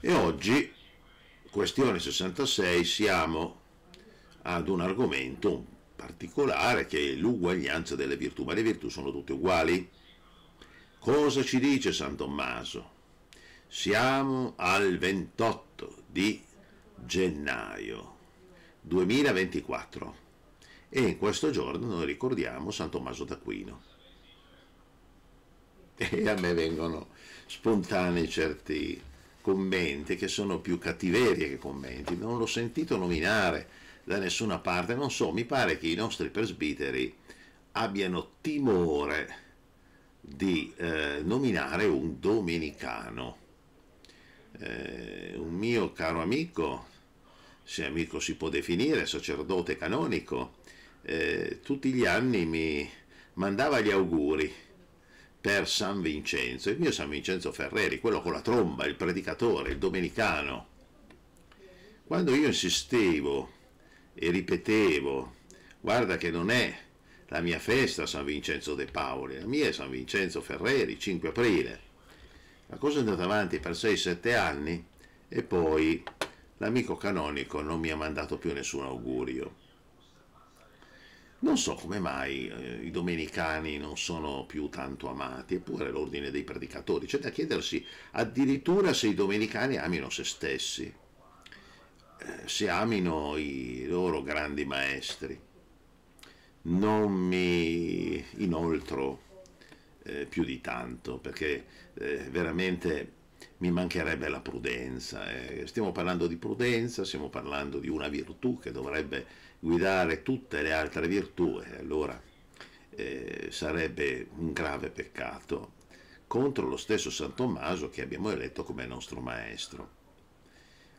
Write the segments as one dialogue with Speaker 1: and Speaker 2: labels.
Speaker 1: E oggi, questione 66, siamo ad un argomento particolare che è l'uguaglianza delle virtù, ma le virtù sono tutte uguali. Cosa ci dice San Tommaso? Siamo al 28 di gennaio 2024 e in questo giorno noi ricordiamo San Tommaso d'Aquino. E a me vengono spontanei certi commenti che sono più cattiverie che commenti, non l'ho sentito nominare da nessuna parte, non so, mi pare che i nostri presbiteri abbiano timore di eh, nominare un domenicano. Eh, un mio caro amico, se amico si può definire, sacerdote canonico, eh, tutti gli anni mi mandava gli auguri per San Vincenzo, il mio San Vincenzo Ferreri, quello con la tromba, il predicatore, il domenicano. Quando io insistevo e ripetevo, guarda che non è la mia festa San Vincenzo De Paoli, la mia è San Vincenzo Ferreri, 5 aprile. La cosa è andata avanti per 6-7 anni e poi l'amico canonico non mi ha mandato più nessun augurio. Non so come mai eh, i domenicani non sono più tanto amati, eppure l'ordine dei predicatori. C'è da chiedersi addirittura se i domenicani amino se stessi, eh, se amino i loro grandi maestri. Non mi inoltro eh, più di tanto, perché eh, veramente mi mancherebbe la prudenza. Eh. Stiamo parlando di prudenza, stiamo parlando di una virtù che dovrebbe guidare tutte le altre virtù, allora eh, sarebbe un grave peccato contro lo stesso San Tommaso che abbiamo eletto come nostro maestro.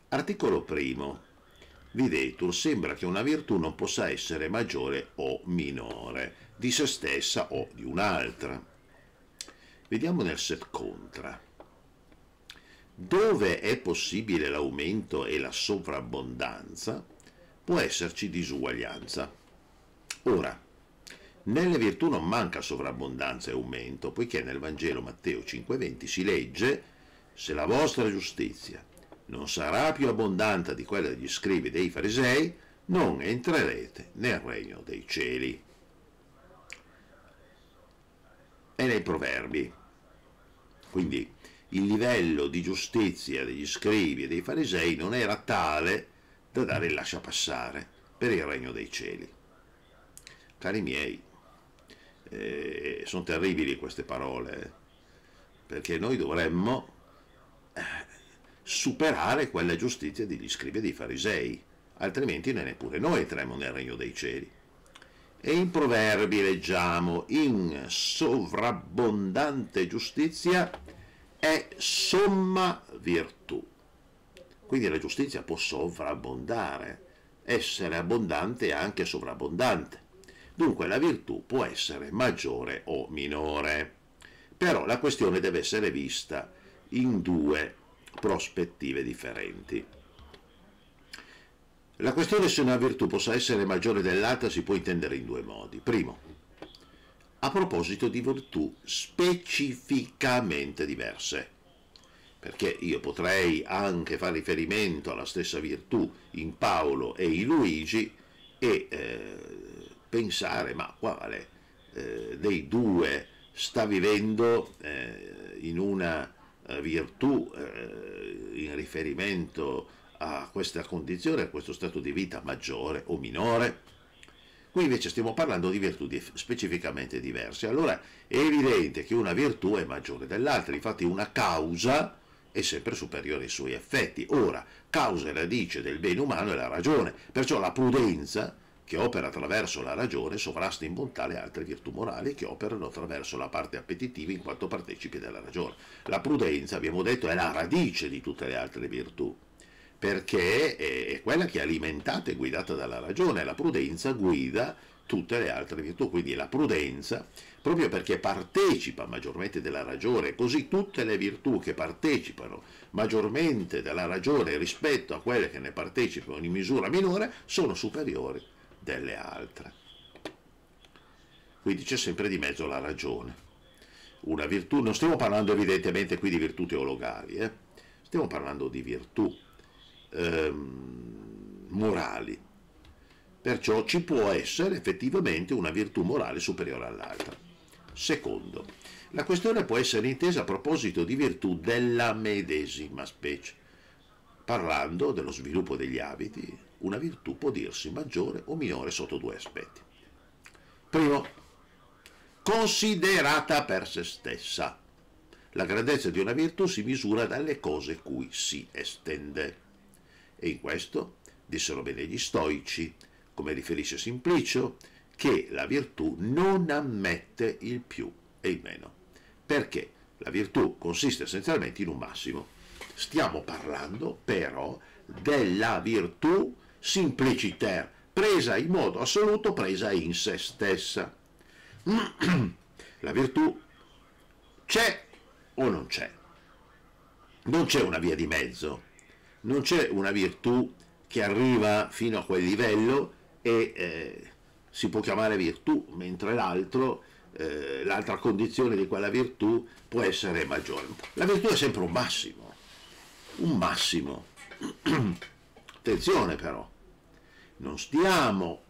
Speaker 1: Articolo primo. Videtur sembra che una virtù non possa essere maggiore o minore di se stessa o di un'altra. Vediamo nel set contra. Dove è possibile l'aumento e la sovrabbondanza, può esserci disuguaglianza. Ora, nelle virtù non manca sovrabbondanza e aumento, poiché nel Vangelo Matteo 5,20 si legge «Se la vostra giustizia non sarà più abbondante di quella degli scrivi e dei farisei, non entrerete nel regno dei cieli». E nei proverbi. Quindi il livello di giustizia degli scrivi e dei farisei non era tale da dare il lascia passare per il regno dei cieli. Cari miei, eh, sono terribili queste parole, eh, perché noi dovremmo eh, superare quella giustizia degli scrivi e dei farisei, altrimenti neppure noi entriamo nel regno dei cieli. E in proverbi leggiamo, in sovrabbondante giustizia è somma virtù. Quindi la giustizia può sovrabbondare, essere abbondante e anche sovrabbondante. Dunque la virtù può essere maggiore o minore. Però la questione deve essere vista in due prospettive differenti. La questione se una virtù possa essere maggiore dell'altra si può intendere in due modi. Primo, a proposito di virtù specificamente diverse perché io potrei anche fare riferimento alla stessa virtù in Paolo e in Luigi e eh, pensare ma quale eh, dei due sta vivendo eh, in una eh, virtù eh, in riferimento a questa condizione, a questo stato di vita maggiore o minore. Qui invece stiamo parlando di virtù specificamente diverse. Allora è evidente che una virtù è maggiore dell'altra, infatti una causa è sempre superiore ai suoi effetti. Ora, causa e radice del bene umano è la ragione, perciò la prudenza che opera attraverso la ragione sovrasta in bontà le altre virtù morali che operano attraverso la parte appetitiva in quanto partecipi della ragione. La prudenza, abbiamo detto, è la radice di tutte le altre virtù perché è quella che è alimentata e guidata dalla ragione, la prudenza guida tutte le altre virtù, quindi la prudenza, proprio perché partecipa maggiormente della ragione, così tutte le virtù che partecipano maggiormente della ragione rispetto a quelle che ne partecipano in misura minore sono superiori delle altre. Quindi c'è sempre di mezzo la ragione. Una virtù, non stiamo parlando evidentemente qui di virtù teologali, eh? stiamo parlando di virtù ehm, morali, Perciò ci può essere effettivamente una virtù morale superiore all'altra. Secondo, la questione può essere intesa a proposito di virtù della medesima specie. Parlando dello sviluppo degli abiti, una virtù può dirsi maggiore o minore sotto due aspetti. Primo, considerata per se stessa. La grandezza di una virtù si misura dalle cose cui si estende. E in questo dissero bene gli stoici, come riferisce Simplicio, che la virtù non ammette il più e il meno. Perché? La virtù consiste essenzialmente in un massimo. Stiamo parlando però della virtù simpliciter, presa in modo assoluto, presa in se stessa. La virtù c'è o non c'è? Non c'è una via di mezzo, non c'è una virtù che arriva fino a quel livello e eh, si può chiamare virtù, mentre l'altro, eh, l'altra condizione di quella virtù può essere maggiore. La virtù è sempre un massimo, un massimo. Attenzione però, non stiamo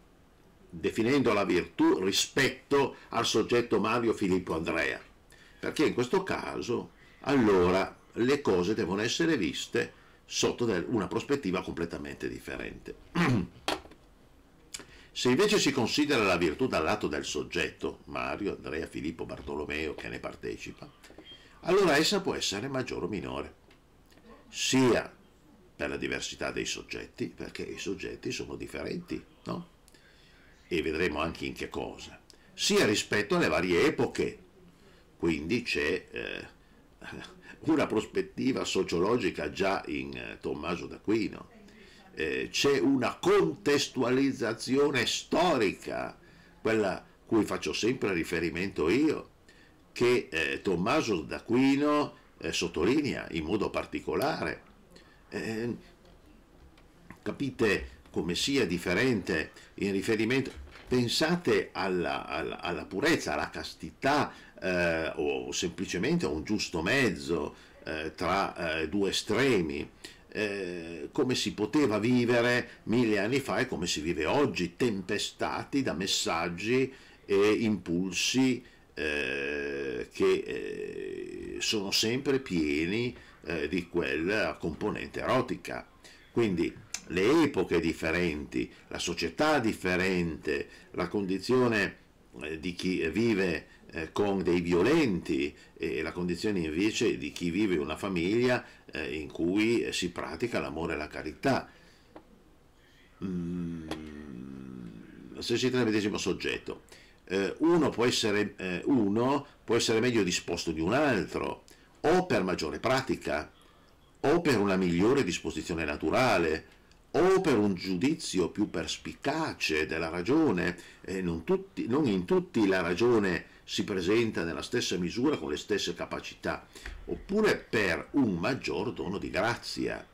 Speaker 1: definendo la virtù rispetto al soggetto Mario Filippo Andrea, perché in questo caso allora le cose devono essere viste sotto una prospettiva completamente differente. Se invece si considera la virtù dal lato del soggetto, Mario, Andrea, Filippo, Bartolomeo, che ne partecipa, allora essa può essere maggiore o minore, sia per la diversità dei soggetti, perché i soggetti sono differenti, no? E vedremo anche in che cosa, sia rispetto alle varie epoche, quindi c'è eh, una prospettiva sociologica già in eh, Tommaso d'Aquino eh, c'è una contestualizzazione storica, quella cui faccio sempre riferimento io, che eh, Tommaso d'Aquino eh, sottolinea in modo particolare. Eh, capite come sia differente in riferimento? Pensate alla, alla, alla purezza, alla castità eh, o semplicemente a un giusto mezzo eh, tra eh, due estremi eh, come si poteva vivere mille anni fa e come si vive oggi, tempestati da messaggi e impulsi eh, che eh, sono sempre pieni eh, di quella componente erotica. Quindi le epoche differenti, la società differente, la condizione eh, di chi vive eh, con dei violenti e la condizione invece di chi vive una famiglia eh, in cui eh, si pratica l'amore e la carità. Mm, se si tratta medesimo soggetto, eh, uno, può essere, eh, uno può essere meglio disposto di un altro, o per maggiore pratica, o per una migliore disposizione naturale, o per un giudizio più perspicace della ragione, eh, non, tutti, non, in tutti la ragione si presenta nella stessa misura con le stesse capacità oppure per un maggior dono di grazia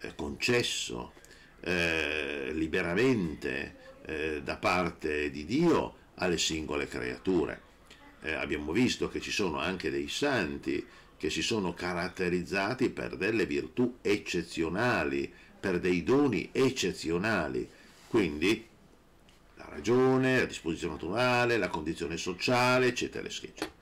Speaker 1: eh, concesso eh, liberamente eh, da parte di Dio alle singole creature. Eh, abbiamo visto che ci sono anche dei santi che si sono caratterizzati per delle virtù eccezionali, per dei doni eccezionali, quindi la ragione, la disposizione naturale, la condizione sociale, eccetera, eccetera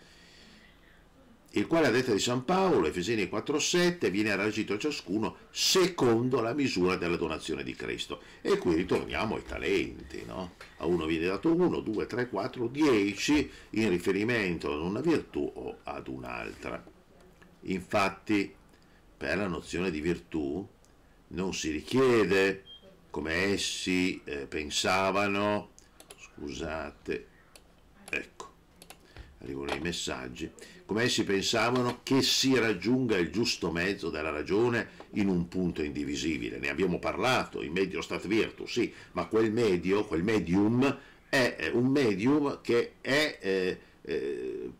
Speaker 1: il quale a detta di San Paolo, Efesini 4.7, viene reagito a ciascuno secondo la misura della donazione di Cristo. E qui ritorniamo ai talenti, no? A uno viene dato 1, 2, 3, 4, 10 in riferimento ad una virtù o ad un'altra. Infatti, per la nozione di virtù non si richiede, come essi eh, pensavano, scusate, arrivano i messaggi, come essi pensavano che si raggiunga il giusto mezzo della ragione in un punto indivisibile. Ne abbiamo parlato, il medio stat virtu, sì, ma quel medio, quel medium, è un medium che è eh, eh,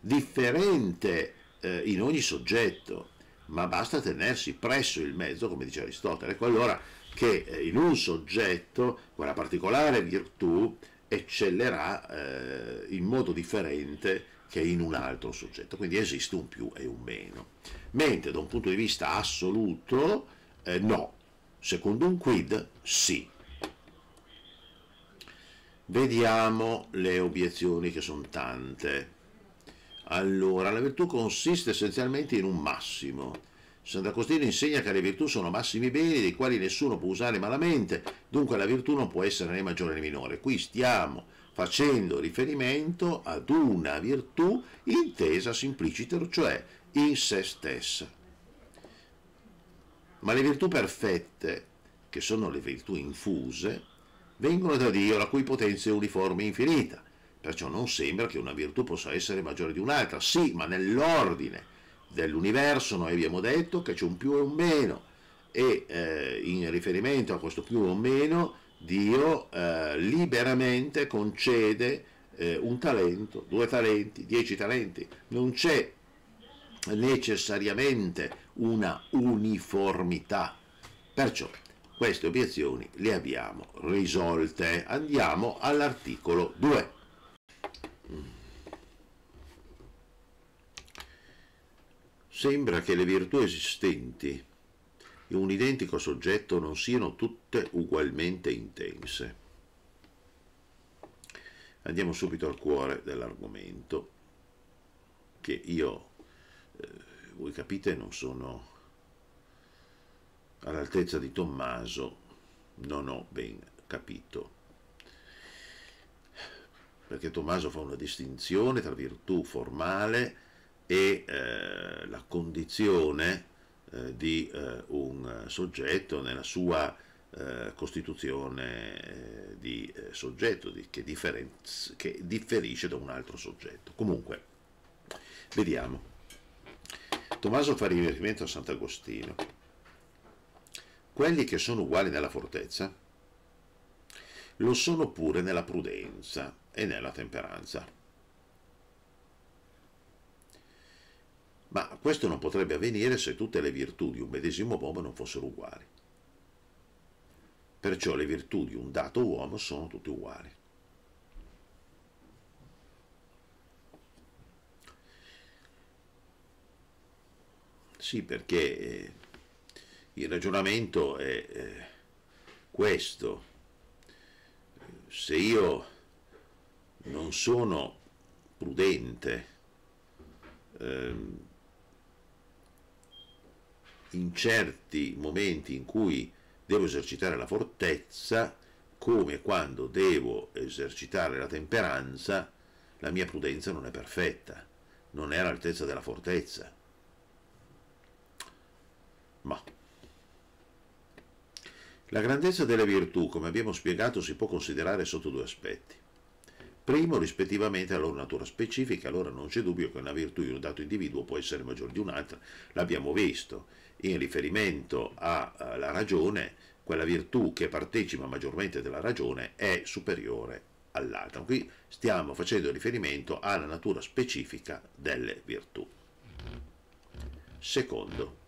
Speaker 1: differente eh, in ogni soggetto, ma basta tenersi presso il mezzo, come dice Aristotele. Ecco allora che eh, in un soggetto quella particolare virtù eccellerà eh, in modo differente che in un altro soggetto, quindi esiste un più e un meno. Mentre da un punto di vista assoluto, eh, no, secondo un quid, sì. Vediamo le obiezioni che sono tante. Allora, la virtù consiste essenzialmente in un massimo, Sant'Agostino insegna che le virtù sono massimi beni dei quali nessuno può usare malamente, dunque la virtù non può essere né maggiore né minore. Qui stiamo facendo riferimento ad una virtù intesa simpliciter, cioè in se stessa. Ma le virtù perfette, che sono le virtù infuse, vengono da Dio la cui potenza è uniforme e infinita. Perciò non sembra che una virtù possa essere maggiore di un'altra. Sì, ma nell'ordine dell'universo, noi abbiamo detto che c'è un più e un meno e eh, in riferimento a questo più o meno Dio eh, liberamente concede eh, un talento, due talenti, dieci talenti, non c'è necessariamente una uniformità. Perciò queste obiezioni le abbiamo risolte. Andiamo all'articolo 2. Sembra che le virtù esistenti in un identico soggetto non siano tutte ugualmente intense. Andiamo subito al cuore dell'argomento, che io, eh, voi capite, non sono all'altezza di Tommaso, non ho ben capito. Perché Tommaso fa una distinzione tra virtù formale e eh, la condizione eh, di eh, un soggetto nella sua eh, costituzione eh, di eh, soggetto di, che, che, differisce da un altro soggetto. Comunque, vediamo. Tommaso fa riferimento a Sant'Agostino. Quelli che sono uguali nella fortezza lo sono pure nella prudenza e nella temperanza Ma questo non potrebbe avvenire se tutte le virtù di un medesimo uomo non fossero uguali. Perciò le virtù di un dato uomo sono tutte uguali. Sì, perché eh, il ragionamento è eh, questo. Se io non sono prudente, ehm, in certi momenti in cui devo esercitare la fortezza, come quando devo esercitare la temperanza, la mia prudenza non è perfetta, non è all'altezza della fortezza. Ma la grandezza delle virtù, come abbiamo spiegato, si può considerare sotto due aspetti. Primo, rispettivamente alla loro natura specifica, allora non c'è dubbio che una virtù di un dato individuo può essere maggiore di un'altra, l'abbiamo visto in riferimento alla eh, ragione, quella virtù che partecipa maggiormente della ragione è superiore all'altra. Qui stiamo facendo riferimento alla natura specifica delle virtù. Secondo,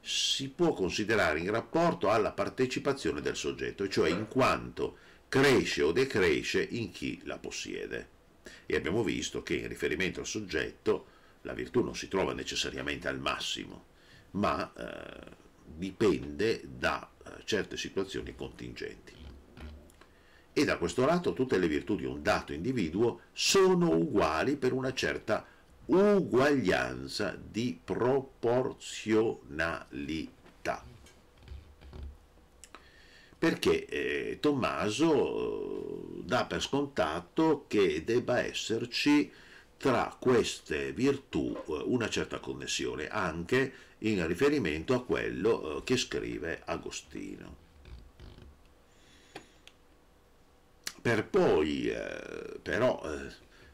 Speaker 1: si può considerare in rapporto alla partecipazione del soggetto, cioè in quanto cresce o decresce in chi la possiede. E abbiamo visto che in riferimento al soggetto la virtù non si trova necessariamente al massimo, ma eh, dipende da eh, certe situazioni contingenti. E da questo lato tutte le virtù di un dato individuo sono uguali per una certa uguaglianza di proporzionalità. Perché eh, Tommaso eh, dà per scontato che debba esserci tra queste virtù eh, una certa connessione anche in riferimento a quello eh, che scrive Agostino. Per poi, eh, però,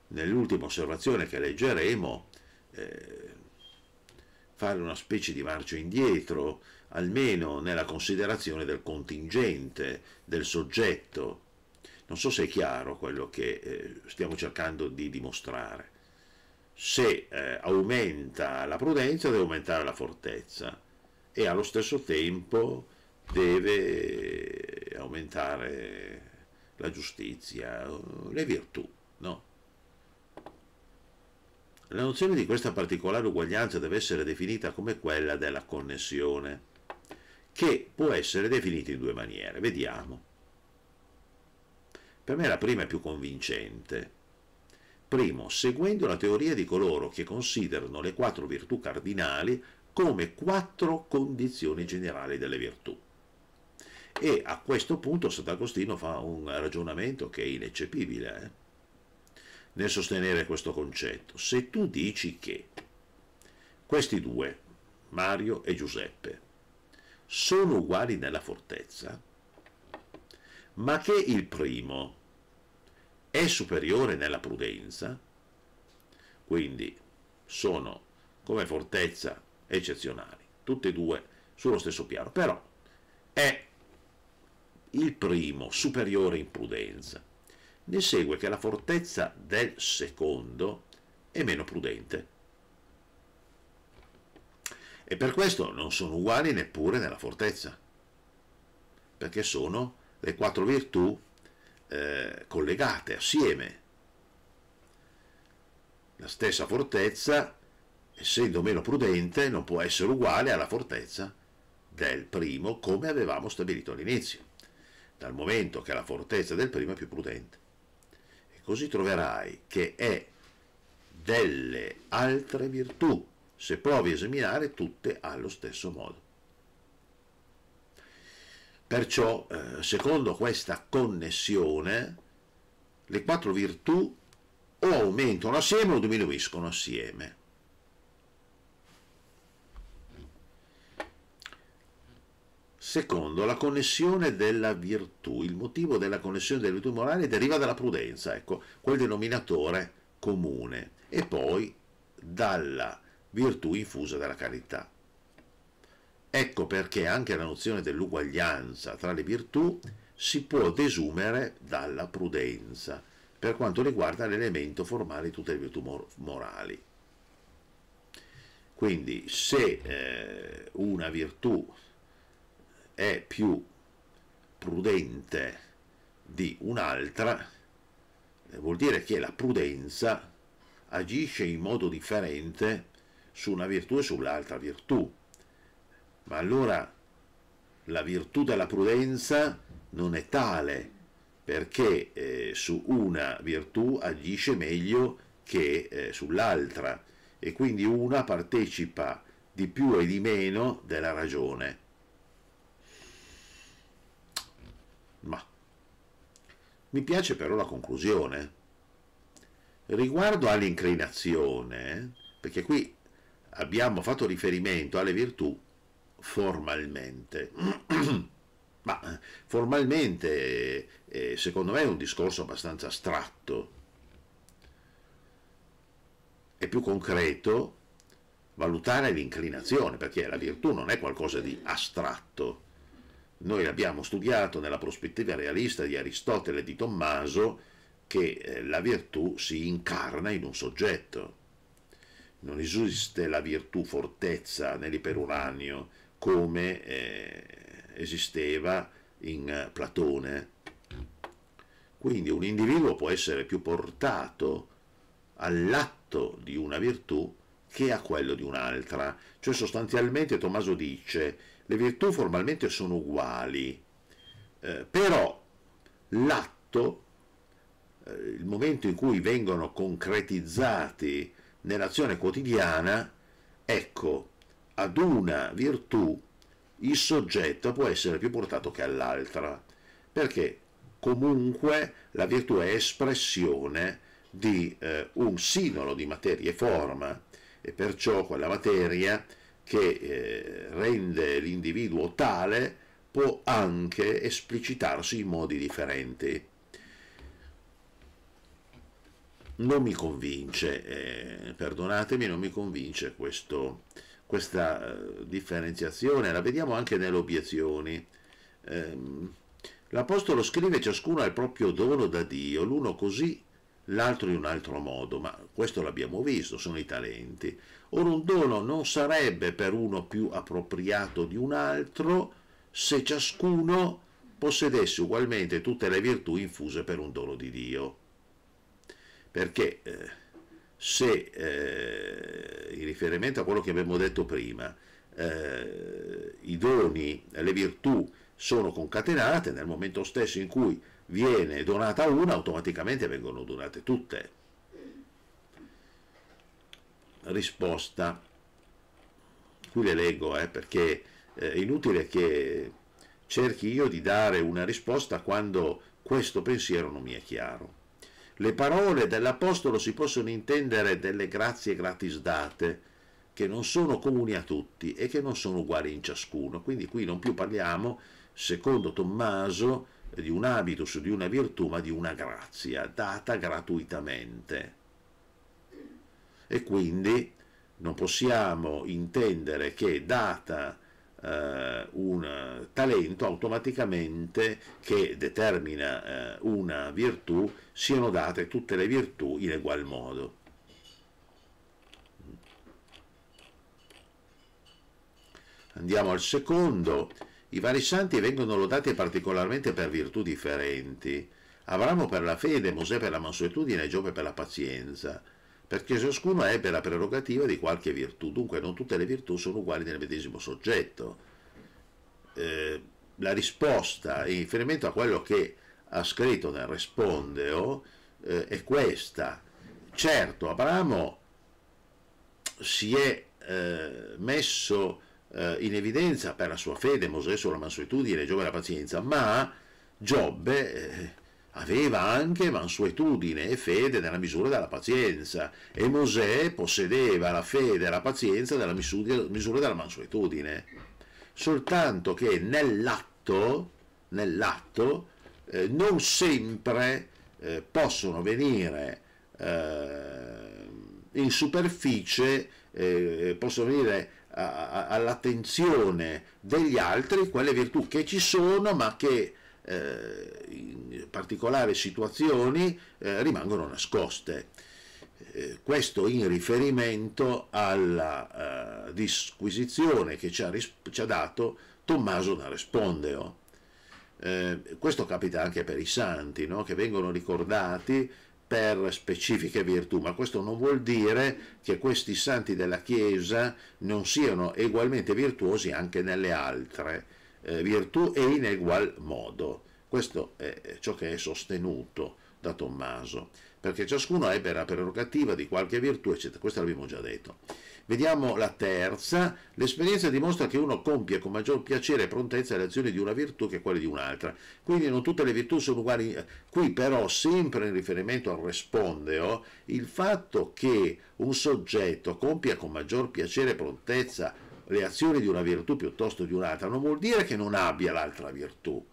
Speaker 1: nell'ultima osservazione che leggeremo, fare una specie di marcia indietro, almeno nella considerazione del contingente, del soggetto. Non so se è chiaro quello che stiamo cercando di dimostrare se eh, aumenta la prudenza deve aumentare la fortezza e allo stesso tempo deve eh, aumentare la giustizia, le virtù, no? La nozione di questa particolare uguaglianza deve essere definita come quella della connessione, che può essere definita in due maniere, vediamo. Per me la prima è più convincente, Primo, seguendo la teoria di coloro che considerano le quattro virtù cardinali come quattro condizioni generali delle virtù. E a questo punto Sant'Agostino fa un ragionamento che è ineccepibile eh? nel sostenere questo concetto. Se tu dici che questi due, Mario e Giuseppe, sono uguali nella fortezza, ma che il primo è superiore nella prudenza, quindi sono come fortezza eccezionali, tutti e due sullo stesso piano, però è il primo superiore in prudenza. Ne segue che la fortezza del secondo è meno prudente. E per questo non sono uguali neppure nella fortezza, perché sono le quattro virtù eh, collegate assieme. La stessa fortezza, essendo meno prudente, non può essere uguale alla fortezza del primo come avevamo stabilito all'inizio, dal momento che la fortezza del primo è più prudente. E così troverai che è delle altre virtù, se provi a esaminare tutte allo stesso modo. Perciò, eh, secondo questa connessione, le quattro virtù o aumentano assieme o diminuiscono assieme. Secondo, la connessione della virtù. Il motivo della connessione delle virtù morali deriva dalla prudenza, ecco, quel denominatore comune, e poi dalla virtù infusa dalla carità. Ecco perché anche la nozione dell'uguaglianza tra le virtù si può desumere dalla prudenza, per quanto riguarda l'elemento formale di tutte le virtù mor morali. Quindi se eh, una virtù è più prudente di un'altra, eh, vuol dire che la prudenza agisce in modo differente su una virtù e sull'altra virtù. Ma allora la virtù della prudenza non è tale, perché eh, su una virtù agisce meglio che eh, sull'altra, e quindi una partecipa di più e di meno della ragione. Ma mi piace però la conclusione. Riguardo all'inclinazione, perché qui abbiamo fatto riferimento alle virtù formalmente. Ma eh, formalmente, eh, eh, secondo me, è un discorso abbastanza astratto, è più concreto valutare l'inclinazione, perché la virtù non è qualcosa di astratto. Noi l'abbiamo studiato nella prospettiva realista di Aristotele e di Tommaso, che eh, la virtù si incarna in un soggetto. Non esiste la virtù fortezza nell'iperuranio, come eh, esisteva in eh, Platone. Quindi un individuo può essere più portato all'atto di una virtù che a quello di un'altra. Cioè sostanzialmente Tommaso dice le virtù formalmente sono uguali, eh, però l'atto, eh, il momento in cui vengono concretizzati nell'azione quotidiana, ecco, ad una virtù il soggetto può essere più portato che all'altra, perché comunque la virtù è espressione di eh, un sinolo di materia e forma e perciò quella materia che eh, rende l'individuo tale può anche esplicitarsi in modi differenti. Non mi convince, eh, perdonatemi, non mi convince questo, questa eh, differenziazione, la vediamo anche nelle obiezioni. Eh, l'Apostolo scrive ciascuno ha il proprio dono da Dio, l'uno così, l'altro in un altro modo, ma questo l'abbiamo visto, sono i talenti. Ora un dono non sarebbe per uno più appropriato di un altro se ciascuno possedesse ugualmente tutte le virtù infuse per un dono di Dio. Perché? Eh, se eh, in riferimento a quello che abbiamo detto prima, eh, i doni, le virtù sono concatenate, nel momento stesso in cui viene donata una, automaticamente vengono donate tutte. Risposta. Qui le leggo eh, perché è eh, inutile che cerchi io di dare una risposta quando questo pensiero non mi è chiaro. Le parole dell'Apostolo si possono intendere delle grazie gratis date, che non sono comuni a tutti e che non sono uguali in ciascuno. Quindi qui non più parliamo, secondo Tommaso, di un habitus, di una virtù, ma di una grazia data gratuitamente. E quindi non possiamo intendere che data eh, un talento automaticamente che determina eh, una virtù siano date tutte le virtù in egual modo. Andiamo al secondo. I vari santi vengono lodati particolarmente per virtù differenti. Abramo per la fede, Mosè per la mansuetudine e Giobbe per la pazienza perché ciascuno ebbe la prerogativa di qualche virtù, dunque non tutte le virtù sono uguali nel medesimo soggetto. Eh, la risposta in riferimento a quello che ha scritto nel Respondeo eh, è questa. Certo, Abramo si è eh, messo eh, in evidenza per la sua fede, Mosè sulla mansuetudine, Giove la pazienza, ma Giobbe eh, aveva anche mansuetudine e fede nella misura della pazienza e Mosè possedeva la fede e la pazienza nella misura della mansuetudine, soltanto che nell'atto, nell'atto eh, non sempre eh, possono venire eh, in superficie, eh, possono venire a, a, all'attenzione degli altri quelle virtù che ci sono ma che eh, in particolari situazioni eh, rimangono nascoste. Eh, questo in riferimento alla eh, disquisizione che ci ha, ci ha, dato Tommaso da Respondeo. Eh, questo capita anche per i santi, no? che vengono ricordati per specifiche virtù, ma questo non vuol dire che questi santi della Chiesa non siano ugualmente virtuosi anche nelle altre eh, virtù e in egual modo. Questo è ciò che è sostenuto da Tommaso, perché ciascuno ebbe la prerogativa di qualche virtù, eccetera. Questo l'abbiamo già detto. Vediamo la terza. L'esperienza dimostra che uno compie con maggior piacere e prontezza le azioni di una virtù che quelle di un'altra. Quindi non tutte le virtù sono uguali. Qui però, sempre in riferimento al rispondeo, il fatto che un soggetto compia con maggior piacere e prontezza le azioni di una virtù piuttosto di un'altra, non vuol dire che non abbia l'altra virtù,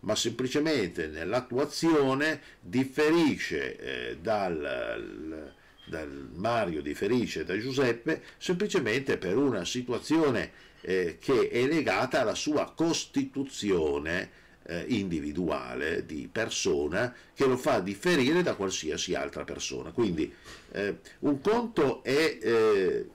Speaker 1: ma semplicemente nell'attuazione differisce eh, dal, dal, Mario, differisce da Giuseppe, semplicemente per una situazione eh, che è legata alla sua costituzione eh, individuale di persona che lo fa differire da qualsiasi altra persona. Quindi eh, un conto è eh,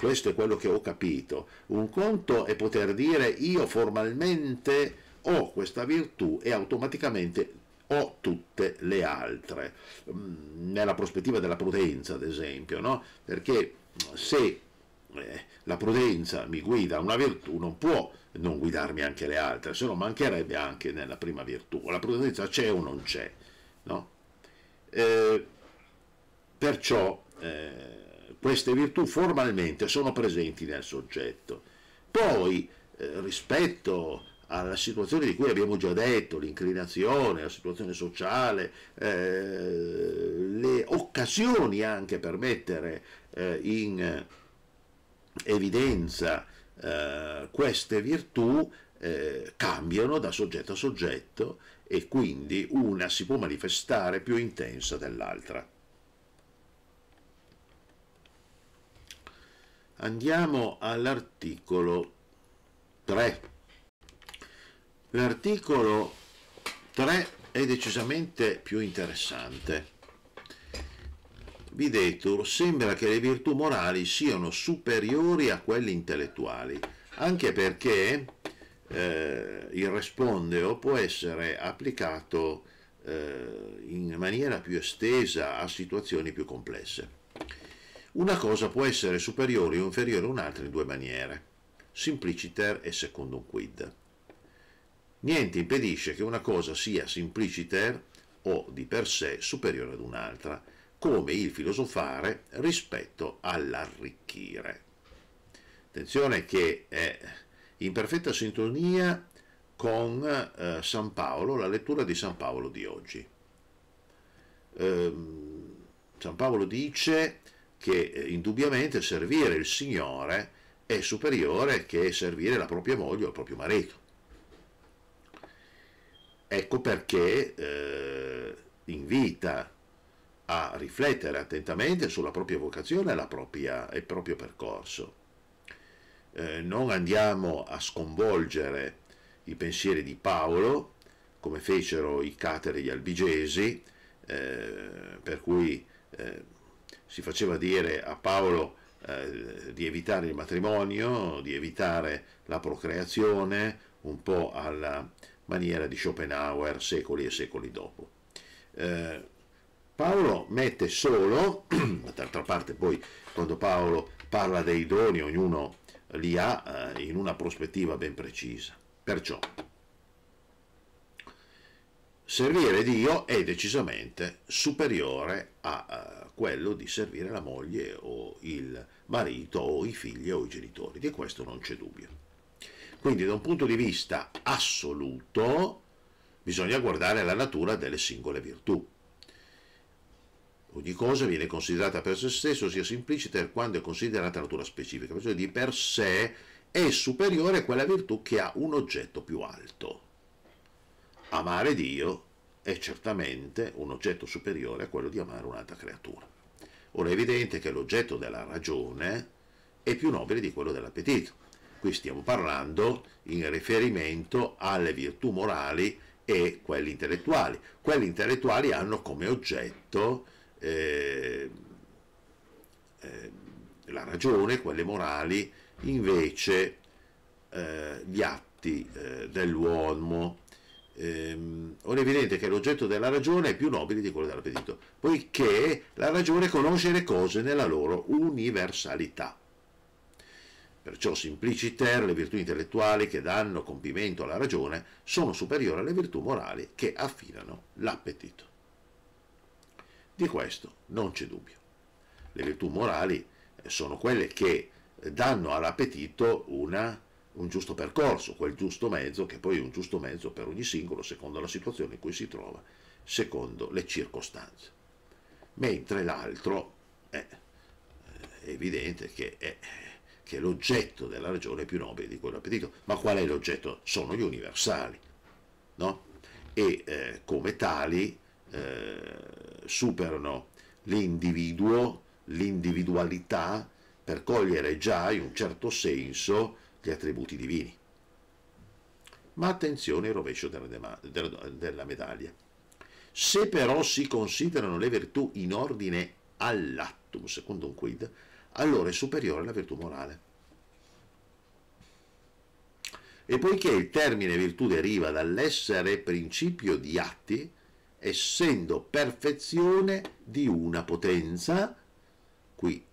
Speaker 1: questo è quello che ho capito. Un conto è poter dire io formalmente ho questa virtù e automaticamente ho tutte le altre, mm, nella prospettiva della prudenza ad esempio, no? perché se eh, la prudenza mi guida una virtù non può non guidarmi anche le altre, se no mancherebbe anche nella prima virtù, la prudenza c'è o non c'è. No? Eh, perciò eh, queste virtù formalmente sono presenti nel soggetto. Poi, eh, rispetto alla situazione di cui abbiamo già detto, l'inclinazione, la situazione sociale, eh, le occasioni anche per mettere eh, in evidenza eh, queste virtù, eh, cambiano da soggetto a soggetto e quindi una si può manifestare più intensa dell'altra. Andiamo all'articolo 3. L'articolo 3 è decisamente più interessante. Videtur sembra che le virtù morali siano superiori a quelle intellettuali, anche perché eh, il respondeo può essere applicato eh, in maniera più estesa a situazioni più complesse. Una cosa può essere superiore o inferiore a un'altra in due maniere, simpliciter e secundum quid. Niente impedisce che una cosa sia simpliciter o di per sé superiore ad un'altra, come il filosofare rispetto all'arricchire. Attenzione che è in perfetta sintonia con eh, San Paolo, la lettura di San Paolo di oggi. Eh, San Paolo dice che eh, indubbiamente servire il Signore è superiore che servire la propria moglie o il proprio marito. Ecco perché eh, invita a riflettere attentamente sulla propria vocazione e, il proprio percorso. Eh, non andiamo a sconvolgere i pensieri di Paolo, come fecero i cateri gli albigesi, eh, per cui eh, si faceva dire a Paolo eh, di evitare il matrimonio, di evitare la procreazione, un po' alla maniera di Schopenhauer secoli e secoli dopo. Eh, Paolo mette solo, d'altra parte poi quando Paolo parla dei doni ognuno li ha eh, in una prospettiva ben precisa. Perciò servire Dio è decisamente superiore a eh, quello di servire la moglie o il marito o i figli o i genitori, di questo non c'è dubbio. Quindi da un punto di vista assoluto bisogna guardare la natura delle singole virtù. Ogni cosa viene considerata per se stesso, sia implicita quando è considerata natura specifica, perciò di per sé è superiore a quella virtù che ha un oggetto più alto. Amare Dio è certamente un oggetto superiore a quello di amare un'altra creatura. Ora è evidente che l'oggetto della ragione è più nobile di quello dell'appetito. Qui stiamo parlando in riferimento alle virtù morali e quelli intellettuali. Quelle intellettuali hanno come oggetto eh, eh, la ragione, quelle morali invece eh, gli atti eh, dell'uomo ehm, è evidente che l'oggetto della ragione è più nobile di quello dell'appetito, poiché la ragione conosce le cose nella loro universalità. Perciò simpliciter le virtù intellettuali che danno compimento alla ragione sono superiori alle virtù morali che affinano l'appetito. Di questo non c'è dubbio. Le virtù morali sono quelle che danno all'appetito una un giusto percorso, quel giusto mezzo, che poi è un giusto mezzo per ogni singolo, secondo la situazione in cui si trova, secondo le circostanze. Mentre l'altro eh, eh, è, evidente che è, eh, che l'oggetto della ragione è più nobile di quello appetito. Ma qual è l'oggetto? Sono gli universali, no? E eh, come tali eh, superano l'individuo, l'individualità, per cogliere già in un certo senso gli attributi divini. Ma attenzione al rovescio della, della, della medaglia. Se però si considerano le virtù in ordine all'attum, secondo un quid, allora è superiore alla virtù morale. E poiché il termine virtù deriva dall'essere principio di atti, essendo perfezione di una potenza, qui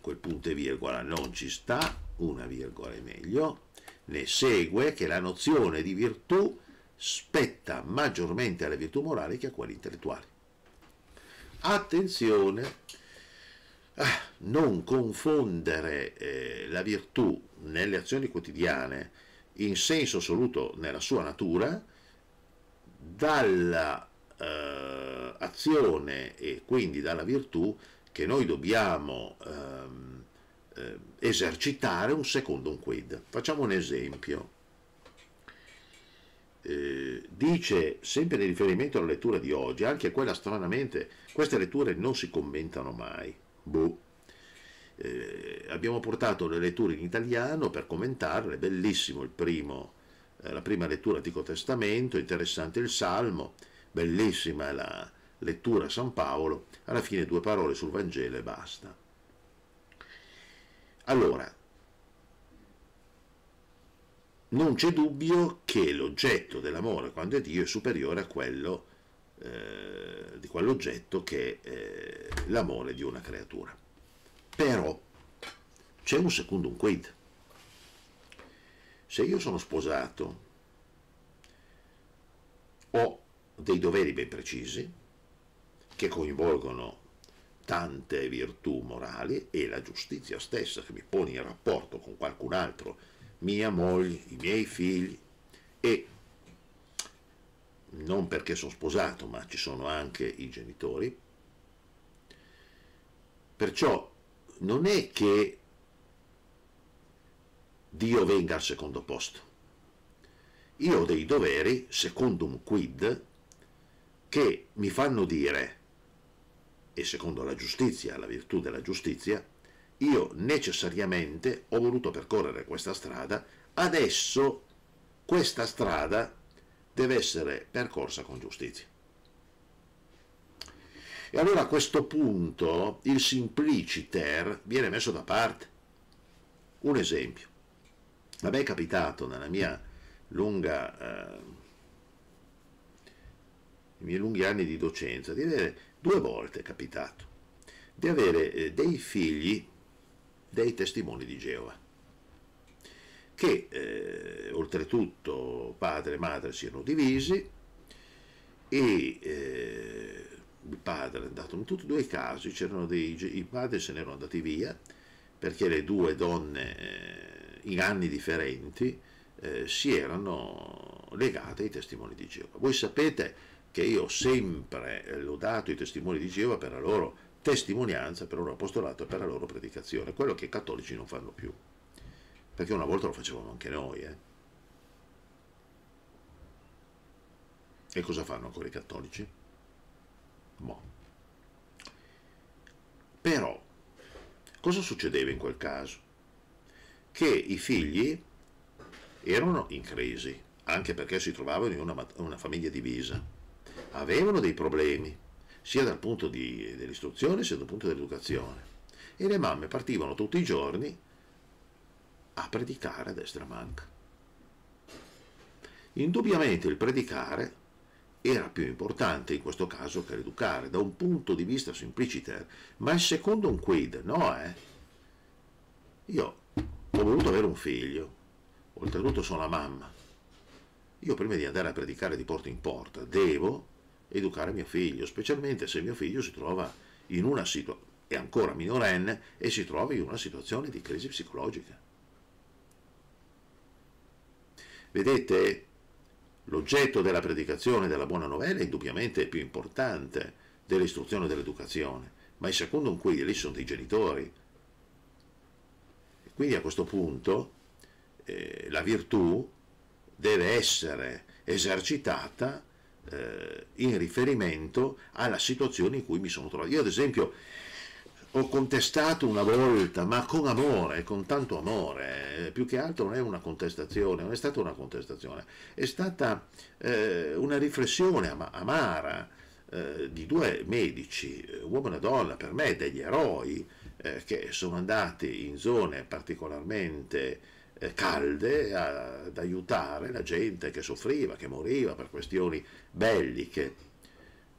Speaker 1: quel punto e virgola non ci sta, una virgola è meglio, ne segue che la nozione di virtù spetta maggiormente alle virtù morali che a quelle intellettuali. Attenzione a ah, non confondere eh, la virtù nelle azioni quotidiane in senso assoluto nella sua natura dall'azione eh, e quindi dalla virtù che noi dobbiamo ehm, eh, esercitare un secondo un quid. Facciamo un esempio. Eh, dice, sempre in riferimento alla lettura di oggi, anche quella stranamente, queste letture non si commentano mai. Boh. Eh, abbiamo portato le letture in italiano per commentarle, bellissimo primo, eh, la prima lettura dell'Antico Testamento, interessante il Salmo, bellissima la lettura San Paolo, alla fine due parole sul Vangelo e basta. Allora, non c'è dubbio che l'oggetto dell'amore quando è Dio è superiore a quello eh, di quell'oggetto che è eh, l'amore di una creatura. Però c'è un secundum quid. Se io sono sposato, ho dei doveri ben precisi che coinvolgono tante virtù morali e la giustizia stessa che mi pone in rapporto con qualcun altro, mia moglie, i miei figli e non perché sono sposato, ma ci sono anche i genitori. Perciò non è che Dio venga al secondo posto. Io ho dei doveri, secondo un quid, che mi fanno dire e secondo la giustizia, la virtù della giustizia, io necessariamente ho voluto percorrere questa strada, adesso questa strada deve essere percorsa con giustizia. E allora a questo punto il simpliciter viene messo da parte. Un esempio. A me è capitato nella mia lunga, eh, nei miei lunghi anni di docenza di avere due volte è capitato di avere eh, dei figli dei testimoni di Geova che eh, oltretutto padre e madre siano divisi e eh, il padre è andato in tutti e due i casi c'erano dei i padri se ne erano andati via perché le due donne eh, in anni differenti eh, si erano legate ai testimoni di Geova voi sapete che io ho sempre eh, lodato i testimoni di Geova per la loro testimonianza, per il loro apostolato e per la loro predicazione, quello che i cattolici non fanno più, perché una volta lo facevamo anche noi. Eh. E cosa fanno ancora i cattolici? Boh. Però, cosa succedeva in quel caso? Che i figli erano in crisi, anche perché si trovavano in una, una famiglia divisa avevano dei problemi, sia dal punto di, dell'istruzione sia dal punto dell'educazione. E le mamme partivano tutti i giorni a predicare a destra manca. Indubbiamente il predicare era più importante in questo caso che l'educare, da un punto di vista simpliciter, ma è secondo un quid, no eh? Io ho voluto avere un figlio, oltretutto sono la mamma, io prima di andare a predicare di porta in porta devo educare mio figlio, specialmente se mio figlio si trova in una situazione, è ancora minorenne e si trova in una situazione di crisi psicologica. Vedete, l'oggetto della predicazione della buona novella è indubbiamente più importante dell'istruzione e dell'educazione, ma il secondo in cui lì sono dei genitori. quindi a questo punto eh, la virtù deve essere esercitata eh, in riferimento alla situazione in cui mi sono trovato. Io ad esempio ho contestato una volta, ma con amore, con tanto amore, eh, più che altro non è una contestazione, non è stata una contestazione, è stata eh, una riflessione am- amara eh, di due medici, eh, uomo e donna, per me degli eroi, eh, che sono andati in zone particolarmente eh, calde ad aiutare la gente che soffriva, che moriva per questioni belliche.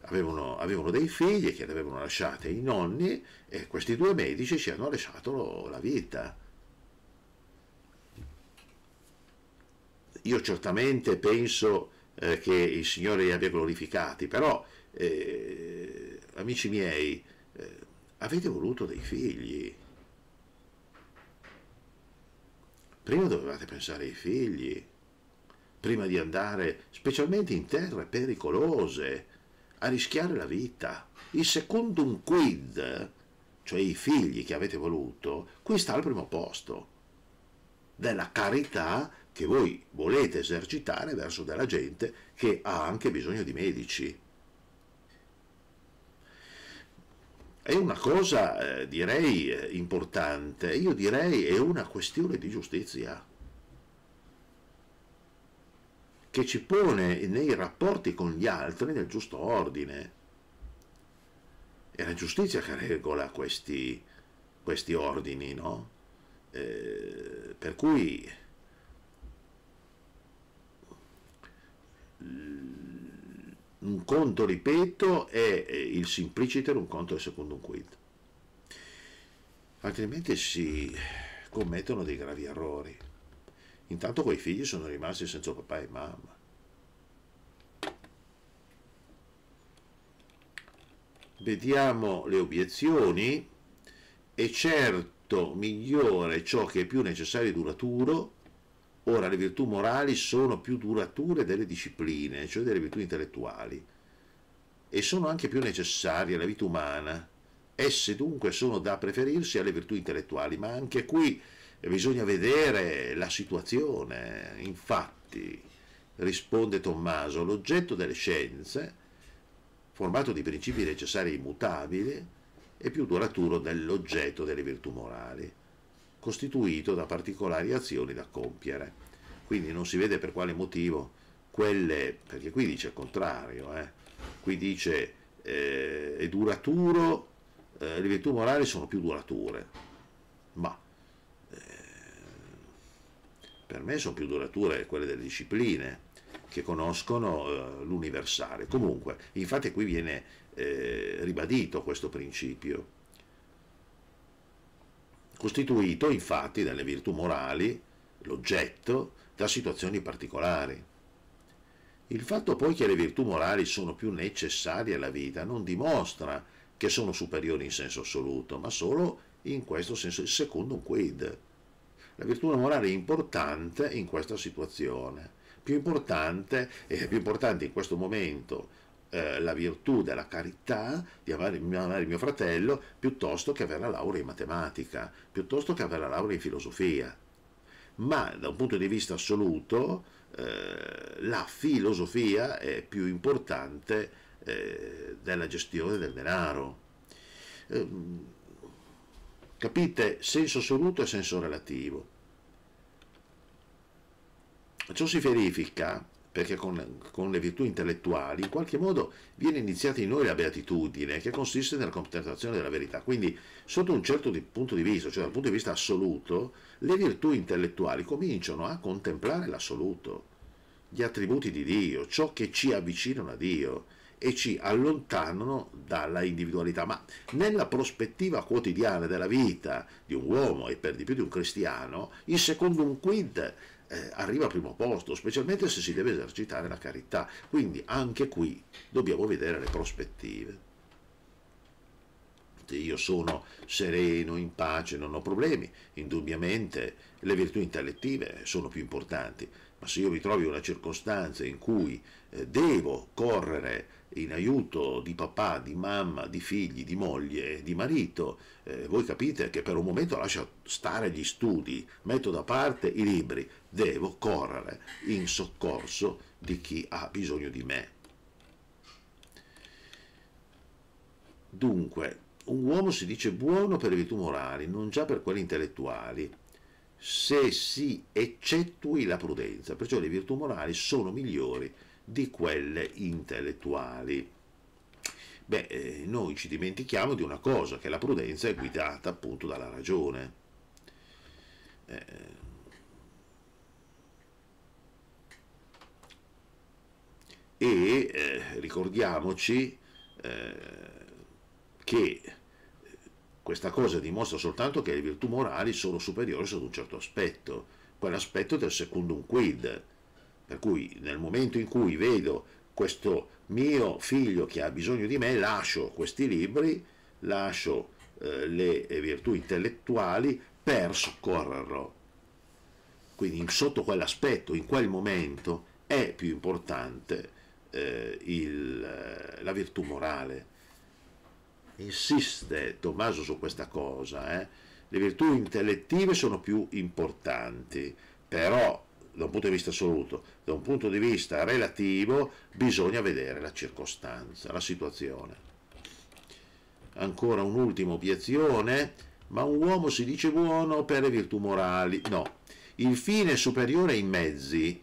Speaker 1: Avevano, avevano dei figli che le avevano lasciate i nonni e questi due medici ci hanno lasciato la vita. Io certamente penso eh, che il Signore li abbia glorificati, però eh, amici miei, eh, avete voluto dei figli, Prima dovevate pensare ai figli, prima di andare specialmente in terre pericolose, a rischiare la vita. Il secondum quid, cioè i figli che avete voluto, qui sta al primo posto della carità che voi volete esercitare verso della gente che ha anche bisogno di medici. È una cosa, eh, direi, eh, importante, io direi è una questione di giustizia che ci pone nei rapporti con gli altri nel giusto ordine. È la giustizia che regola questi, questi ordini, no? Eh, per cui un conto, ripeto, è eh, il simpliciter, un conto è secondo un quid. Altrimenti si commettono dei gravi errori. Intanto quei figli sono rimasti senza papà e mamma. Vediamo le obiezioni. È certo migliore ciò che è più necessario e duraturo Ora le virtù morali sono più durature delle discipline, cioè delle virtù intellettuali, e sono anche più necessarie alla vita umana. Esse dunque sono da preferirsi alle virtù intellettuali, ma anche qui bisogna vedere la situazione. Infatti, risponde Tommaso, l'oggetto delle scienze, formato di principi necessari e immutabili, è più duraturo dell'oggetto delle virtù morali costituito da particolari azioni da compiere. Quindi non si vede per quale motivo quelle, perché qui dice il contrario, eh, qui dice eh, è duraturo, eh, le virtù morali sono più durature, ma eh, per me sono più durature quelle delle discipline che conoscono eh, l'universale. Comunque, infatti qui viene eh, ribadito questo principio costituito infatti dalle virtù morali, l'oggetto, da situazioni particolari. Il fatto poi che le virtù morali sono più necessarie alla vita non dimostra che sono superiori in senso assoluto, ma solo in questo senso il secondum quid. La virtù morale è importante in questa situazione, più importante, è eh, più importante in questo momento eh, la virtù della carità di amare, amare mio fratello piuttosto che avere la laurea in matematica, piuttosto che avere la laurea in filosofia. Ma da un punto di vista assoluto eh, la filosofia è più importante eh, della gestione del denaro. Ehm, capite senso assoluto e senso relativo. Ciò si verifica perché con, con, le virtù intellettuali in qualche modo viene iniziata in noi la beatitudine che consiste nella contemplazione della verità. Quindi sotto un certo di, punto di vista, cioè dal punto di vista assoluto, le virtù intellettuali cominciano a contemplare l'assoluto, gli attributi di Dio, ciò che ci avvicinano a Dio e ci allontanano dalla individualità, ma nella prospettiva quotidiana della vita di un uomo e per di più di un cristiano, il secondo un quid eh, arriva al primo posto, specialmente se si deve esercitare la carità. Quindi anche qui dobbiamo vedere le prospettive. Io sono sereno, in pace, non ho problemi. Indubbiamente le virtù intellettive sono più importanti, ma se io mi trovo in una circostanza in cui eh, devo correre in aiuto di papà, di mamma, di figli, di moglie, di marito, eh, voi capite che per un momento lascio stare gli studi, metto da parte i libri, devo correre in soccorso di chi ha bisogno di me. Dunque, un uomo si dice buono per le virtù morali, non già per quelle intellettuali, se si eccettui la prudenza, perciò le virtù morali sono migliori di quelle intellettuali. Beh, eh, noi ci dimentichiamo di una cosa, che la prudenza è guidata appunto dalla ragione. Eh, e eh, ricordiamoci eh, che questa cosa dimostra soltanto che le virtù morali sono superiori sotto un certo aspetto, quell'aspetto del secundum quid, per cui nel momento in cui vedo questo mio figlio che ha bisogno di me, lascio questi libri, lascio eh, le virtù intellettuali per soccorrerlo. Quindi sotto quell'aspetto, in quel momento, è più importante eh, il, eh, la virtù morale. Insiste Tommaso su questa cosa, eh? le virtù intellettive sono più importanti, però da un punto di vista assoluto, da un punto di vista relativo bisogna vedere la circostanza, la situazione. Ancora un'ultima obiezione, ma un uomo si dice buono per le virtù morali. No, il fine è superiore ai mezzi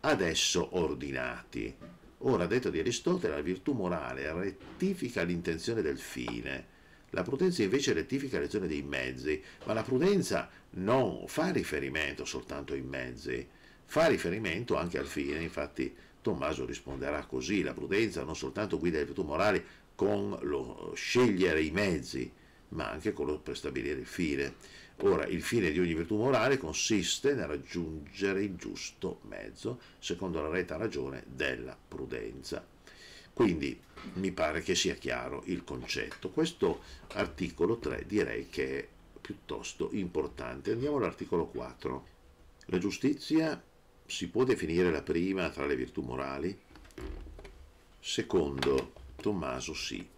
Speaker 1: adesso ordinati. Ora, detto di Aristotele, la virtù morale rettifica l'intenzione del fine, la prudenza invece rettifica l'azione dei mezzi, ma la prudenza non fa riferimento soltanto ai mezzi, fa riferimento anche al fine, infatti Tommaso risponderà così, la prudenza non soltanto guida le virtù morali con lo scegliere i mezzi, ma anche con lo prestabilire il fine. Ora, il fine di ogni virtù morale consiste nel raggiungere il giusto mezzo, secondo la retta ragione della prudenza. Quindi mi pare che sia chiaro il concetto. Questo articolo 3 direi che è piuttosto importante. Andiamo all'articolo 4. La giustizia si può definire la prima tra le virtù morali? Secondo Tommaso sì.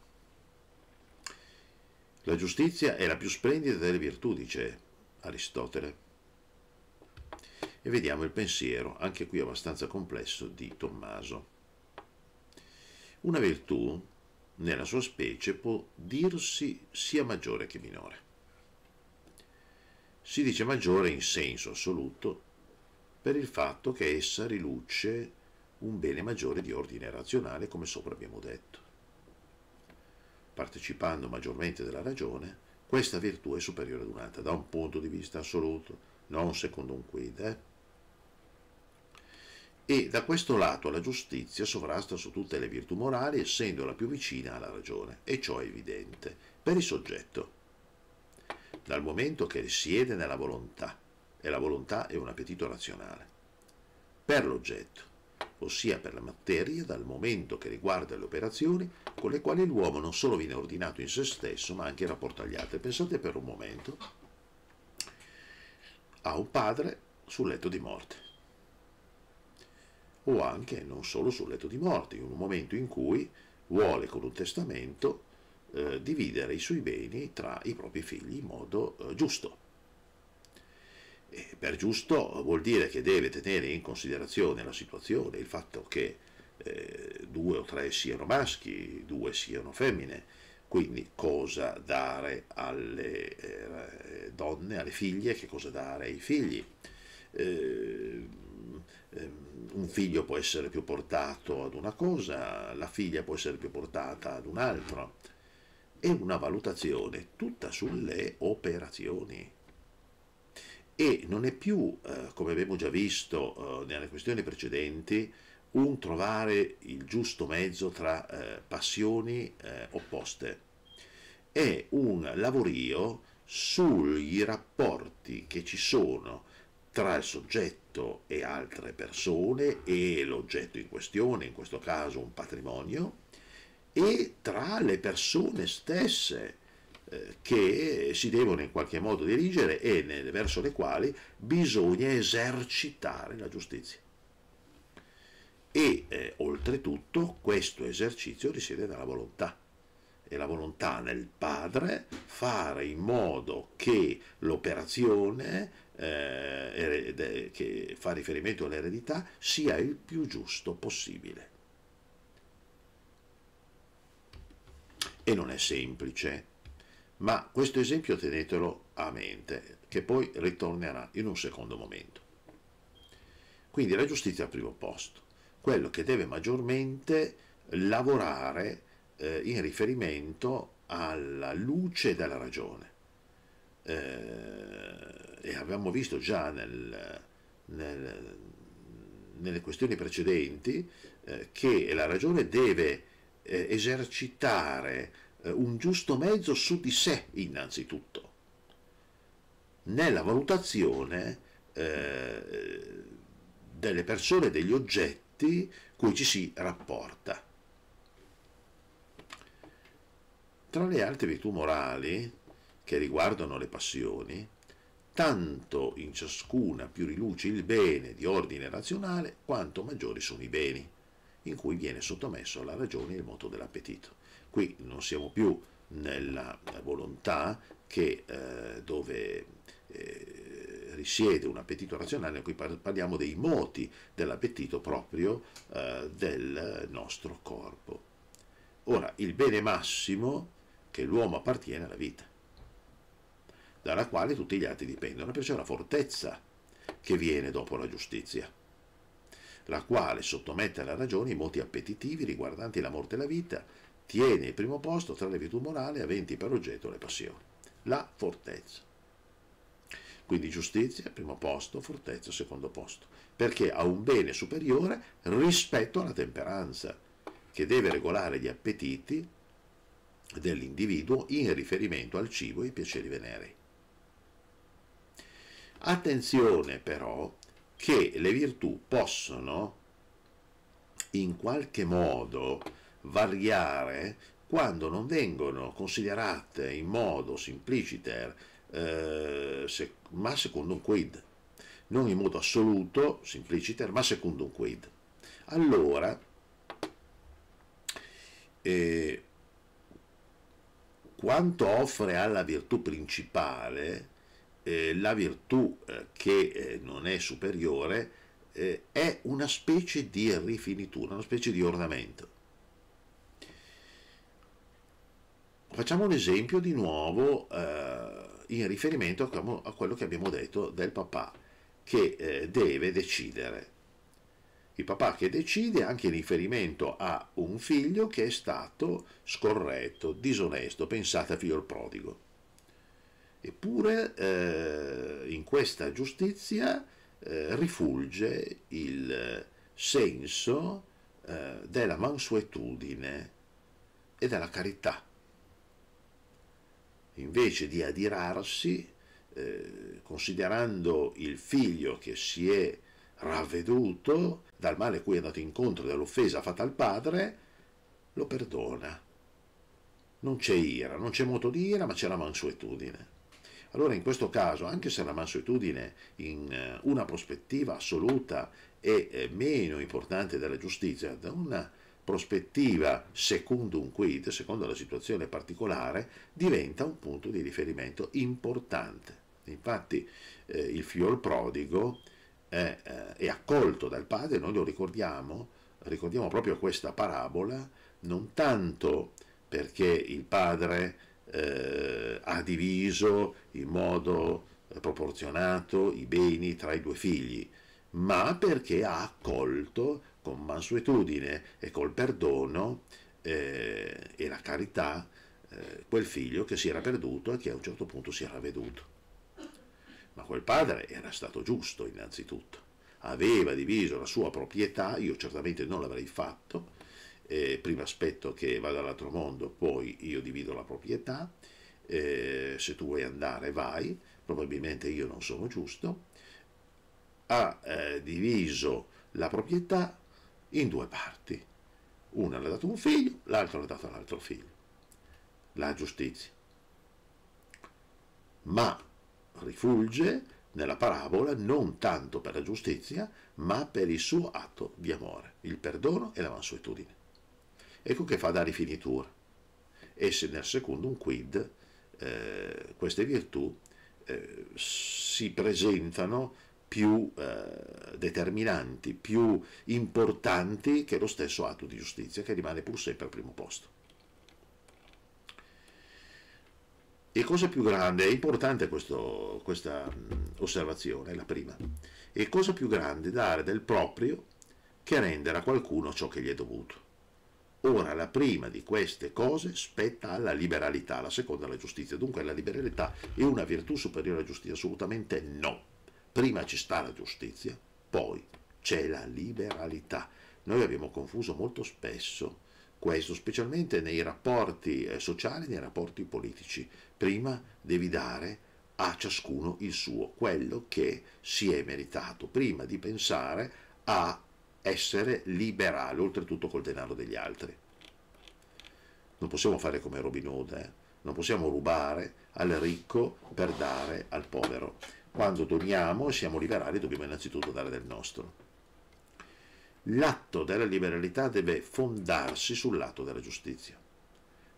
Speaker 1: La giustizia è la più splendida delle virtù, dice Aristotele. E vediamo il pensiero, anche qui abbastanza complesso, di Tommaso. Una virtù, nella sua specie, può dirsi sia maggiore che minore. Si dice maggiore in senso assoluto per il fatto che essa riluce un bene maggiore di ordine razionale, come sopra abbiamo detto partecipando maggiormente della ragione, questa virtù è superiore ad un'altra, da un punto di vista assoluto, non secondo un quid. Eh? E da questo lato la giustizia sovrasta su tutte le virtù morali, essendo la più vicina alla ragione, e ciò è evidente per il soggetto, dal momento che risiede nella volontà, e la volontà è un appetito razionale, per l'oggetto, ossia per la materia dal momento che riguarda le operazioni con le quali l'uomo non solo viene ordinato in se stesso ma anche in rapporto agli altri. Pensate per un momento a un padre sul letto di morte o anche non solo sul letto di morte, in un momento in cui vuole con un testamento eh, dividere i suoi beni tra i propri figli in modo eh, giusto. E per giusto vuol dire che deve tenere in considerazione la situazione, il fatto che eh, due o tre siano maschi, due siano femmine, quindi cosa dare alle eh, donne, alle figlie, che cosa dare ai figli. Eh, ehm, un figlio può essere più portato ad una cosa, la figlia può essere più portata ad un altro. È una valutazione tutta sulle operazioni e non è più, eh, come abbiamo già visto eh, nelle questioni precedenti, un trovare il giusto mezzo tra eh, passioni eh, opposte, è un lavorio sugli rapporti che ci sono tra il soggetto e altre persone e l'oggetto in questione, in questo caso un patrimonio, e tra le persone stesse che si devono in qualche modo dirigere e verso le quali bisogna esercitare la giustizia. E eh, oltretutto questo esercizio risiede nella volontà. E la volontà nel padre fare in modo che l'operazione eh, che fa riferimento all'eredità sia il più giusto possibile. E non è semplice ma questo esempio tenetelo a mente, che poi ritornerà in un secondo momento. Quindi la giustizia al primo posto, quello che deve maggiormente lavorare eh, in riferimento alla luce della ragione. Eh, e abbiamo visto già nel, nel, nelle questioni precedenti eh, che la ragione deve eh, esercitare eh, un giusto mezzo su di sé innanzitutto, nella valutazione eh, delle persone, degli oggetti cui ci si rapporta. Tra le altre virtù morali che riguardano le passioni, tanto in ciascuna più riluce il bene di ordine razionale, quanto maggiori sono i beni in cui viene sottomesso la ragione e il moto dell'appetito. Qui non siamo più nella volontà che, eh, dove eh, risiede un appetito razionale, qui parliamo dei moti dell'appetito proprio eh, del nostro corpo. Ora, il bene massimo che l'uomo appartiene alla vita, dalla quale tutti gli altri dipendono, perciò la fortezza che viene dopo la giustizia la quale sottomette alla ragione i moti appetitivi riguardanti la morte e la vita, tiene il primo posto tra le virtù morali aventi per oggetto le passioni. La fortezza. Quindi giustizia, primo posto, fortezza, secondo posto, perché ha un bene superiore rispetto alla temperanza, che deve regolare gli appetiti dell'individuo in riferimento al cibo e ai piaceri venerei. Attenzione però che le virtù possono in qualche modo variare quando non vengono considerate in modo simpliciter, eh, se, ma secondo un quid, non in modo assoluto, simpliciter, ma secondo un quid. Allora, eh, quanto offre alla virtù principale eh, la virtù eh, che eh, non è superiore eh, è una specie di rifinitura, una specie di ornamento. Facciamo un esempio di nuovo in riferimento a quello che abbiamo detto del papà che deve decidere. Il papà che decide anche in riferimento a un figlio che è stato scorretto, disonesto, pensate a figlio il prodigo. Eppure eh, in questa giustizia eh, rifulge il senso eh, della mansuetudine e della carità. Invece di adirarsi, eh, considerando il figlio che si è ravveduto dal male cui è andato incontro, dall'offesa fatta al padre, lo perdona. Non c'è ira, non c'è moto di ira, ma c'è la mansuetudine. Allora in questo caso, anche se la mansuetudine in eh, una prospettiva assoluta è eh, meno importante della giustizia, da una prospettiva secondo un quid, secondo la situazione particolare, diventa un punto di riferimento importante. Infatti eh, il figlio prodigo è, eh, è accolto dal padre, noi lo ricordiamo, ricordiamo proprio questa parabola, non tanto perché il padre eh, ha diviso in modo eh, proporzionato i beni tra i due figli, ma perché ha accolto con mansuetudine e col perdono eh, e la carità eh, quel figlio che si era perduto e che a un certo punto si era veduto. Ma quel padre era stato giusto innanzitutto, aveva diviso la sua proprietà, io certamente non l'avrei fatto, eh, prima aspetto che vada all'altro mondo, poi io divido la proprietà, eh, se tu vuoi andare vai, probabilmente io non sono giusto, ha eh, diviso la proprietà in due parti, una l'ha dato un figlio, l'altra l'ha dato all'altro figlio, la giustizia. Ma rifulge nella parabola non tanto per la giustizia, ma per il suo atto di amore, il perdono e la mansuetudine. Ecco che fa da rifinitura. E se nel secondo un quid, eh, queste virtù eh, si presentano più eh, determinanti, più importanti che lo stesso atto di giustizia, che rimane pur sempre al primo posto. E cosa più grande, è importante questo, questa mh, mm, osservazione, la prima, e cosa più grande dare del proprio che rendere a qualcuno ciò che gli è dovuto. Ora la prima di queste cose spetta alla liberalità, la seconda alla giustizia. Dunque la liberalità è una virtù superiore alla giustizia? Assolutamente no. Prima ci sta la giustizia, poi c'è la liberalità. Noi abbiamo confuso molto spesso questo, specialmente nei rapporti eh, sociali, nei rapporti politici. Prima devi dare a ciascuno il suo, quello che si è meritato, prima di pensare a essere liberale, oltretutto col denaro degli altri. Non possiamo fare come Robin Hood, eh? non possiamo rubare al ricco per dare al povero. Quando doniamo e siamo liberali dobbiamo innanzitutto dare del nostro. L'atto della liberalità deve fondarsi sull'atto della giustizia.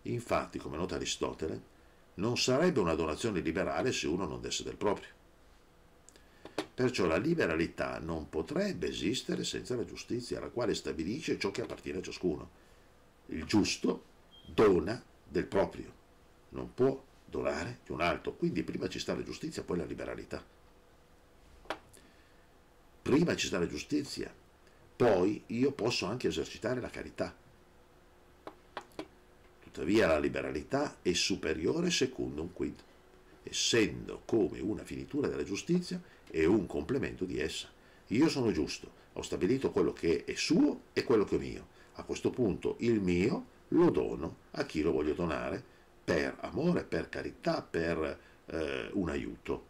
Speaker 1: Infatti, come nota Aristotele, non sarebbe una donazione liberale se uno non desse del proprio. Perciò la liberalità non potrebbe esistere senza la giustizia, la quale stabilisce ciò che appartiene a ciascuno. Il giusto dona del proprio, non può donare di un altro. Quindi prima ci sta la giustizia, poi la liberalità. Prima ci sta la giustizia, poi io posso anche esercitare la carità. Tuttavia la liberalità è superiore secondo un quid, essendo come una finitura della giustizia è un complemento di essa. Io sono giusto, ho stabilito quello che è suo e quello che è mio. A questo punto il mio lo dono a chi lo voglio donare per amore, per carità, per eh, un aiuto.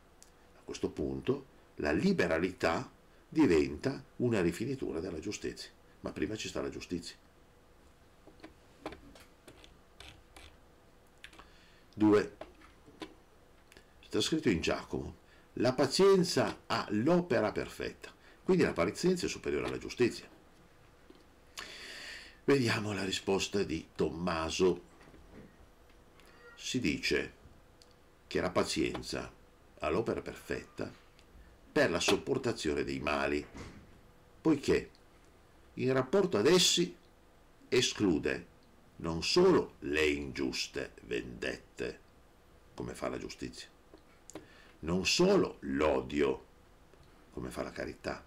Speaker 1: A questo punto la liberalità diventa una rifinitura della giustizia, ma prima ci sta la giustizia. 2. Sta scritto in Giacomo la pazienza ha l'opera perfetta, quindi la pazienza è superiore alla giustizia. Vediamo la risposta di Tommaso. Si dice che la pazienza ha l'opera perfetta per la sopportazione dei mali, poiché in rapporto ad essi esclude non solo le ingiuste vendette, come fa la giustizia, non solo l'odio, come fa la carità,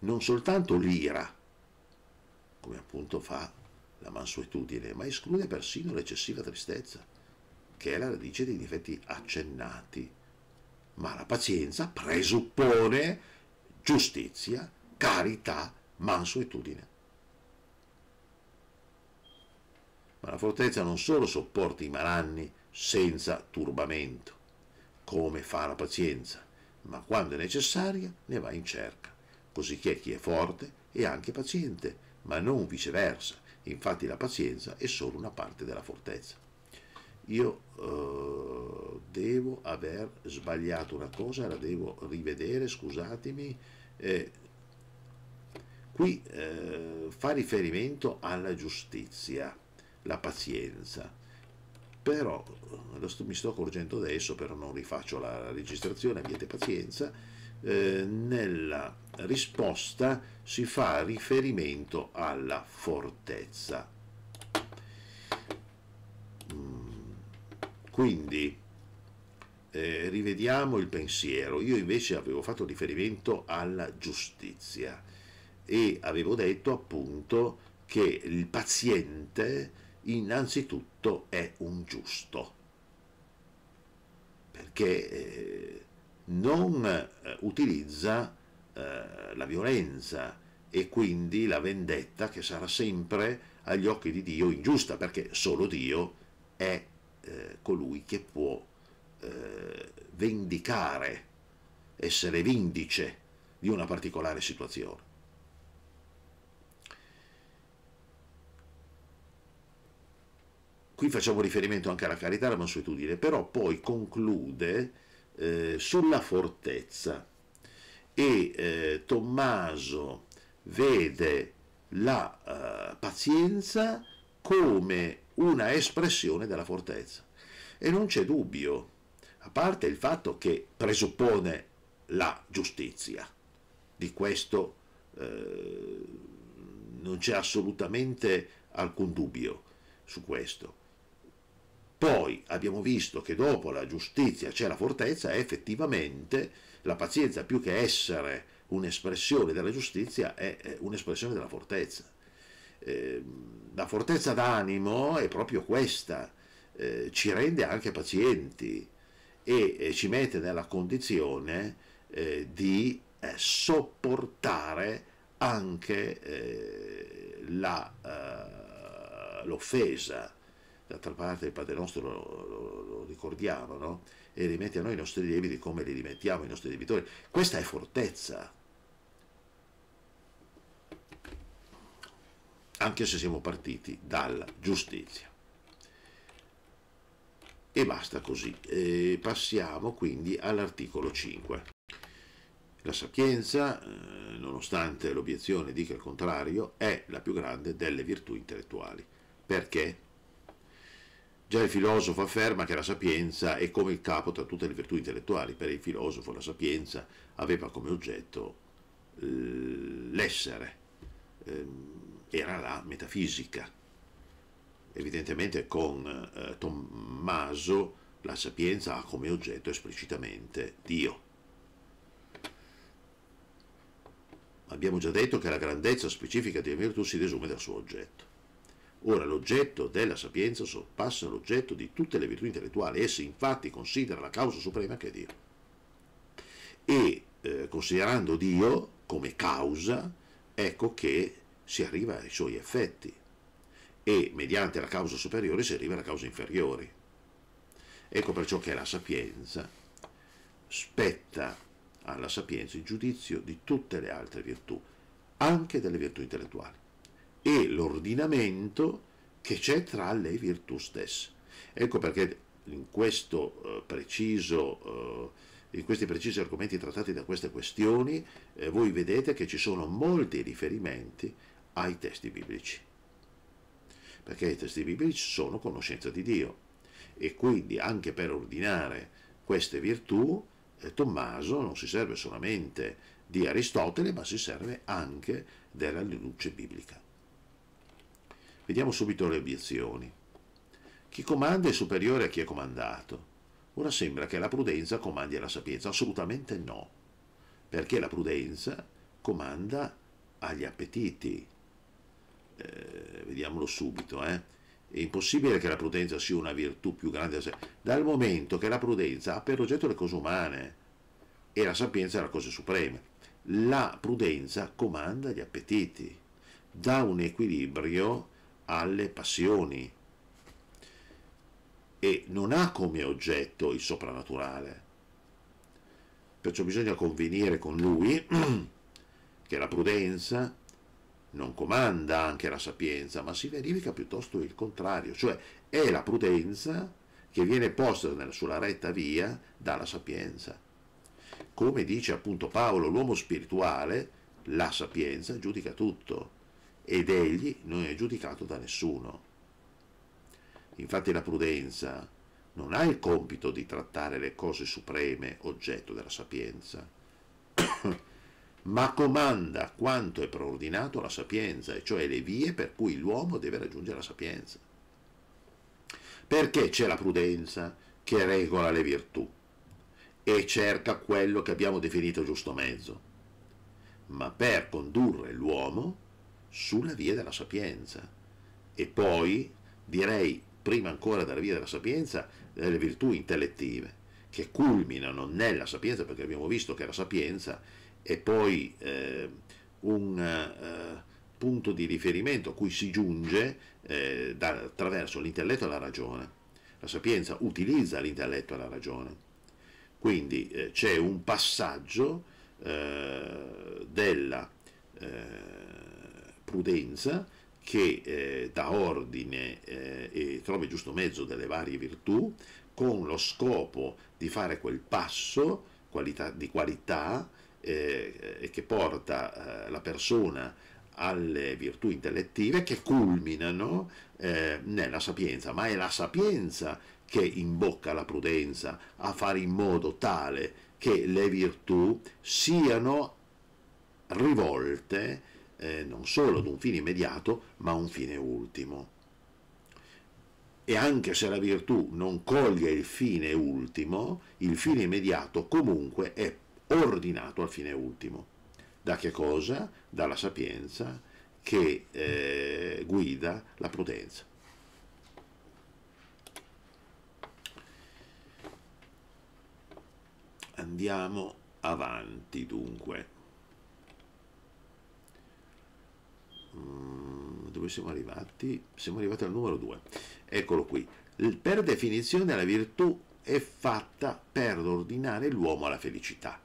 Speaker 1: non soltanto l'ira, come appunto fa la mansuetudine, ma esclude persino l'eccessiva tristezza, che è la radice dei difetti accennati. Ma la pazienza presuppone giustizia, carità, mansuetudine. Ma la fortezza non solo sopporta i malanni senza turbamento, come fa la pazienza, ma quando è necessaria ne va in cerca, cosicché chi è forte è anche paziente, ma non viceversa, infatti la pazienza è solo una parte della fortezza. Io eh, devo aver sbagliato una cosa, la devo rivedere, scusatemi. Eh, qui eh, fa riferimento alla giustizia, la pazienza però sto, mi sto accorgendo adesso, però non rifaccio la registrazione, abbiate pazienza, eh, nella risposta si fa riferimento alla fortezza. Mm. quindi eh, rivediamo il pensiero, io invece avevo fatto riferimento alla giustizia e avevo detto appunto che il paziente innanzitutto Cristo è un giusto, perché eh, non eh, utilizza eh, la violenza e quindi la vendetta che sarà sempre agli occhi di Dio ingiusta, perché solo Dio è colui che può vendicare, essere vindice di una particolare situazione. Qui facciamo riferimento anche alla carità e alla mansuetudine, però poi conclude eh, sulla fortezza e eh, Tommaso vede la eh, pazienza come una espressione della fortezza. E non c'è dubbio, a parte il fatto che presuppone la giustizia, di questo eh, non c'è assolutamente alcun dubbio su questo. Poi abbiamo visto che dopo la giustizia c'è la fortezza e effettivamente la pazienza più che essere un'espressione della giustizia è un'espressione della fortezza. Ehm, la fortezza d'animo è proprio questa, eh, ci rende anche pazienti e, ci mette nella condizione eh, di eh, sopportare anche l'offesa d'altra parte il Padre nostro lo, lo, lo ricordiamo, no? e rimetti a noi i nostri debiti come li rimettiamo i nostri debitori. Questa è fortezza. Anche se siamo partiti dalla giustizia. E basta così. E passiamo quindi all'articolo 5. La sapienza, eh, nonostante l'obiezione dica il contrario, è la più grande delle virtù intellettuali. Perché? Già il filosofo afferma che la sapienza è come il capo tra tutte le virtù intellettuali, per il filosofo la sapienza aveva come oggetto eh, l'essere, ehm, era la metafisica. Evidentemente con eh, Tommaso la sapienza ha come oggetto esplicitamente Dio. Abbiamo già detto che la grandezza specifica di una virtù si desume dal suo oggetto. Ora l'oggetto della sapienza sorpassa l'oggetto di tutte le virtù intellettuali, essa infatti considera la causa suprema che è Dio. E eh, considerando Dio come causa, ecco che si arriva ai suoi effetti e mediante la causa superiore si arriva alla causa inferiore. Ecco perciò che la sapienza spetta alla sapienza il giudizio di tutte le altre virtù, anche delle virtù intellettuali e l'ordinamento che c'è tra le virtù stesse. Ecco perché in, questo, eh, preciso, eh, in questi precisi argomenti trattati da queste questioni eh, voi vedete che ci sono molti riferimenti ai testi biblici, perché i testi biblici sono conoscenza di Dio e quindi anche per ordinare queste virtù Tommaso non si serve solamente di Aristotele ma si serve anche della luce biblica. Vediamo subito le obiezioni. Chi comanda è superiore a chi è comandato. Ora sembra che la prudenza comandi alla sapienza, assolutamente no, perché la prudenza comanda agli appetiti. Eh, vediamolo subito, eh. È impossibile che la prudenza sia una virtù più grande dal momento che la prudenza ha per oggetto le cose umane e la sapienza è la cosa suprema. La prudenza comanda gli appetiti, dà un equilibrio alle passioni e non ha come oggetto il soprannaturale. Perciò bisogna convenire con lui che la prudenza non comanda anche la sapienza, ma si verifica piuttosto il contrario, cioè è la prudenza che viene posta sulla retta via dalla sapienza. Come dice appunto Paolo, l'uomo spirituale, la sapienza giudica tutto ed egli non è giudicato da nessuno. Infatti la prudenza non ha il compito di trattare le cose supreme oggetto della sapienza, ma comanda quanto è preordinato alla sapienza, e cioè le vie per cui l'uomo deve raggiungere la sapienza. Perché c'è la prudenza che regola le virtù e cerca quello che abbiamo definito giusto mezzo, ma per condurre l'uomo sulla via della sapienza. E poi, direi, prima ancora della via della sapienza, delle virtù intellettive, che culminano nella sapienza, perché abbiamo visto che la sapienza è poi eh, un eh, punto di riferimento a cui si giunge eh, da, attraverso l'intelletto e la ragione. La sapienza utilizza l'intelletto e la ragione. Quindi eh, c'è un passaggio eh, della eh, prudenza che eh, dà ordine eh, e trova il giusto mezzo delle varie virtù con lo scopo di fare quel passo qualità, di qualità eh, che porta eh, la persona alle virtù intellettive che culminano eh, nella sapienza, ma è la sapienza che imbocca la prudenza a fare in modo tale che le virtù siano rivolte eh, non solo ad un fine immediato, ma a un fine ultimo. E anche se la virtù non coglie il fine ultimo, il fine immediato comunque è ordinato al fine ultimo. Da che cosa? Dalla sapienza che eh, guida la prudenza. Andiamo avanti dunque. Mm, dove siamo arrivati? Siamo arrivati al numero 2. Eccolo qui. Per definizione la virtù è fatta per ordinare l'uomo alla felicità.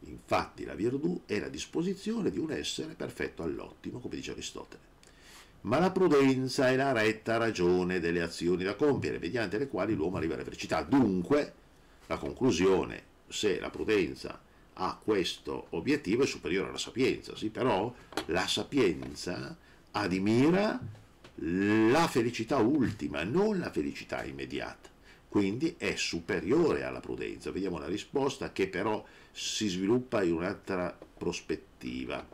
Speaker 1: Infatti la virtù è la disposizione di un essere perfetto all'ottimo, come dice Aristotele. Ma la prudenza è la retta ragione delle azioni da compiere, mediante le quali l'uomo arriva alla felicità. Dunque, la conclusione, se la prudenza a questo obiettivo è superiore alla sapienza, sì, però la sapienza admira la felicità ultima, non la felicità immediata. Quindi è superiore alla prudenza. Vediamo la risposta che però si sviluppa in un'altra prospettiva.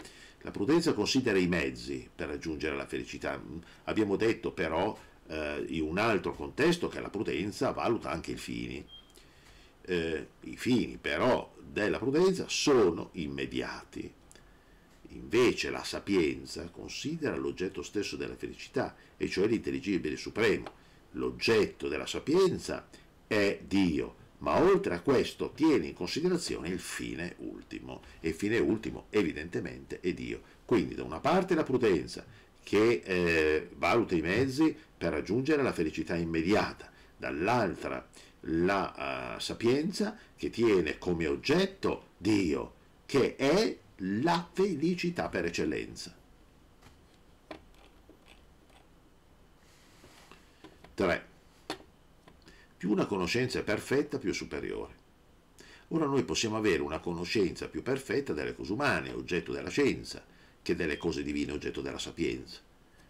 Speaker 1: La prudenza considera i mezzi per raggiungere la felicità. Abbiamo detto però eh, in un altro contesto che la prudenza valuta anche i fini eh, i fini però della prudenza sono immediati. Invece la sapienza considera l'oggetto stesso della felicità, e cioè l'intelligibile supremo. L'oggetto della sapienza è Dio, ma oltre a questo tiene in considerazione il fine ultimo, e il fine ultimo evidentemente è Dio. Quindi da una parte la prudenza, che eh, valuta i mezzi per raggiungere la felicità immediata, dall'altra la uh, sapienza che tiene come oggetto Dio, che è la felicità per eccellenza. 3. Più una conoscenza è perfetta, più è superiore. Ora noi possiamo avere una conoscenza più perfetta delle cose umane, oggetto della scienza, che delle cose divine, oggetto della sapienza,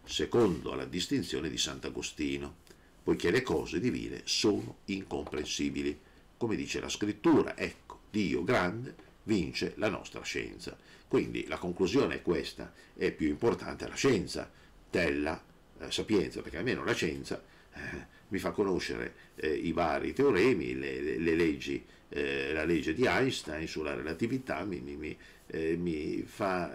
Speaker 1: secondo la distinzione di Sant'Agostino poiché le cose divine sono incomprensibili. Come dice la scrittura, ecco, Dio grande vince la nostra scienza. Quindi la conclusione è questa, è più importante la scienza della eh, sapienza, perché almeno la scienza eh, mi fa conoscere eh, i vari teoremi, le, le, le leggi, eh, la legge di Einstein sulla relatività mi, mi, mi, eh, mi fa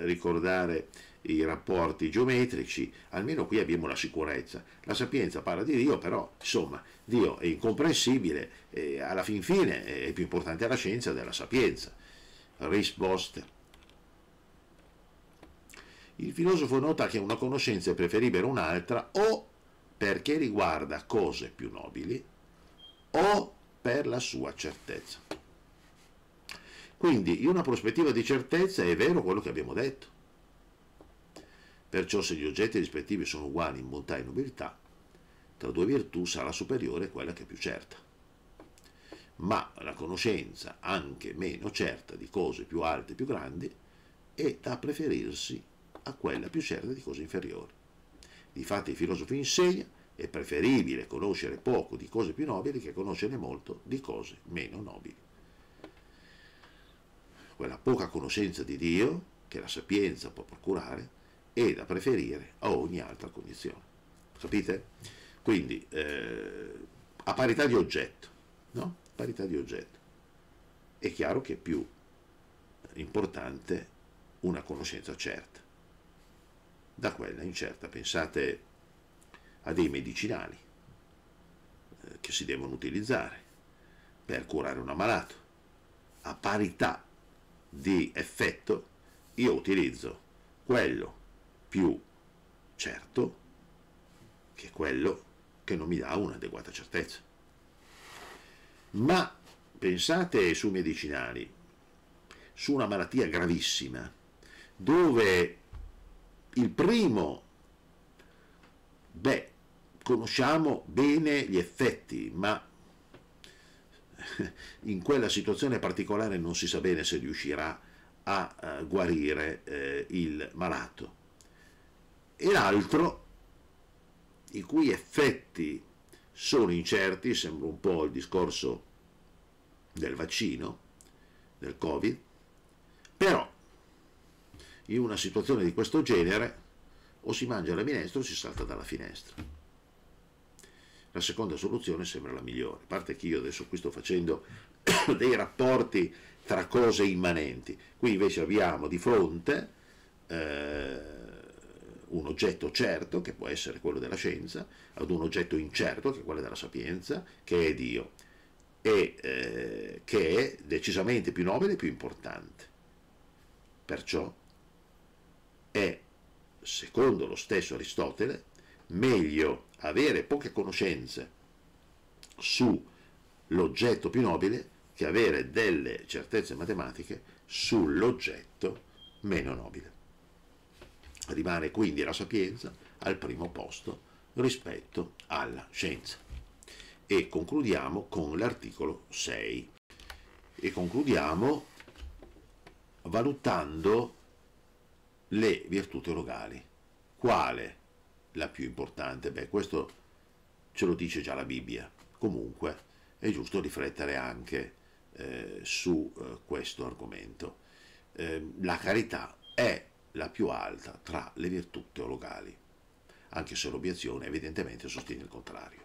Speaker 1: eh, ricordare i rapporti geometrici, almeno qui abbiamo la sicurezza. La sapienza parla di Dio, però insomma Dio è incomprensibile, eh, alla fin fine è più importante la scienza della sapienza. Risposte. Il filosofo nota che una conoscenza è preferibile a un'altra o perché riguarda cose più nobili o per la sua certezza. Quindi in una prospettiva di certezza è vero quello che abbiamo detto Perciò se gli oggetti rispettivi sono uguali in bontà e nobiltà, tra due virtù sarà superiore quella che è più certa. Ma la conoscenza anche meno certa di cose più alte e più grandi è da preferirsi a quella più certa di cose inferiori. Difatti il filosofo insegna è preferibile conoscere poco di cose più nobili che conoscere molto di cose meno nobili. Quella poca conoscenza di Dio che la sapienza può procurare e da preferire a ogni altra condizione. Capite? Quindi eh, a parità di oggetto, no? Parità di oggetto. È chiaro che è più importante una conoscenza certa da quella incerta. Pensate a dei medicinali eh, che si devono utilizzare per curare un ammalato. A parità di effetto io utilizzo quello più certo che quello che non mi dà un'adeguata certezza. Ma pensate su medicinali, su una malattia gravissima, dove il primo, beh, conosciamo bene gli effetti, ma in quella situazione particolare non si sa bene se riuscirà a eh, guarire eh, il malato e l'altro, i cui effetti sono incerti, sembra un po' il discorso del vaccino, del Covid, però in una situazione di questo genere o si mangia la minestra o si salta dalla finestra. La seconda soluzione sembra la migliore, a parte che io adesso qui sto facendo dei rapporti tra cose immanenti, qui invece abbiamo di fronte eh, un oggetto certo, che può essere quello della scienza, ad un oggetto incerto, che è quello della sapienza, che è Dio, e eh, che è decisamente più nobile e più importante. Perciò è, secondo lo stesso Aristotele, meglio avere poche conoscenze sull'oggetto più nobile che avere delle certezze matematiche sull'oggetto meno nobile. Rimane quindi la sapienza al primo posto rispetto alla scienza. E concludiamo con l'articolo 6. E concludiamo valutando le virtù teologali. Quale la più importante? Beh, questo ce lo dice già la Bibbia. Comunque è giusto riflettere anche eh, su eh, questo argomento. Eh, la carità è la più alta tra le virtù teologali, anche se l'obiezione evidentemente sostiene il contrario.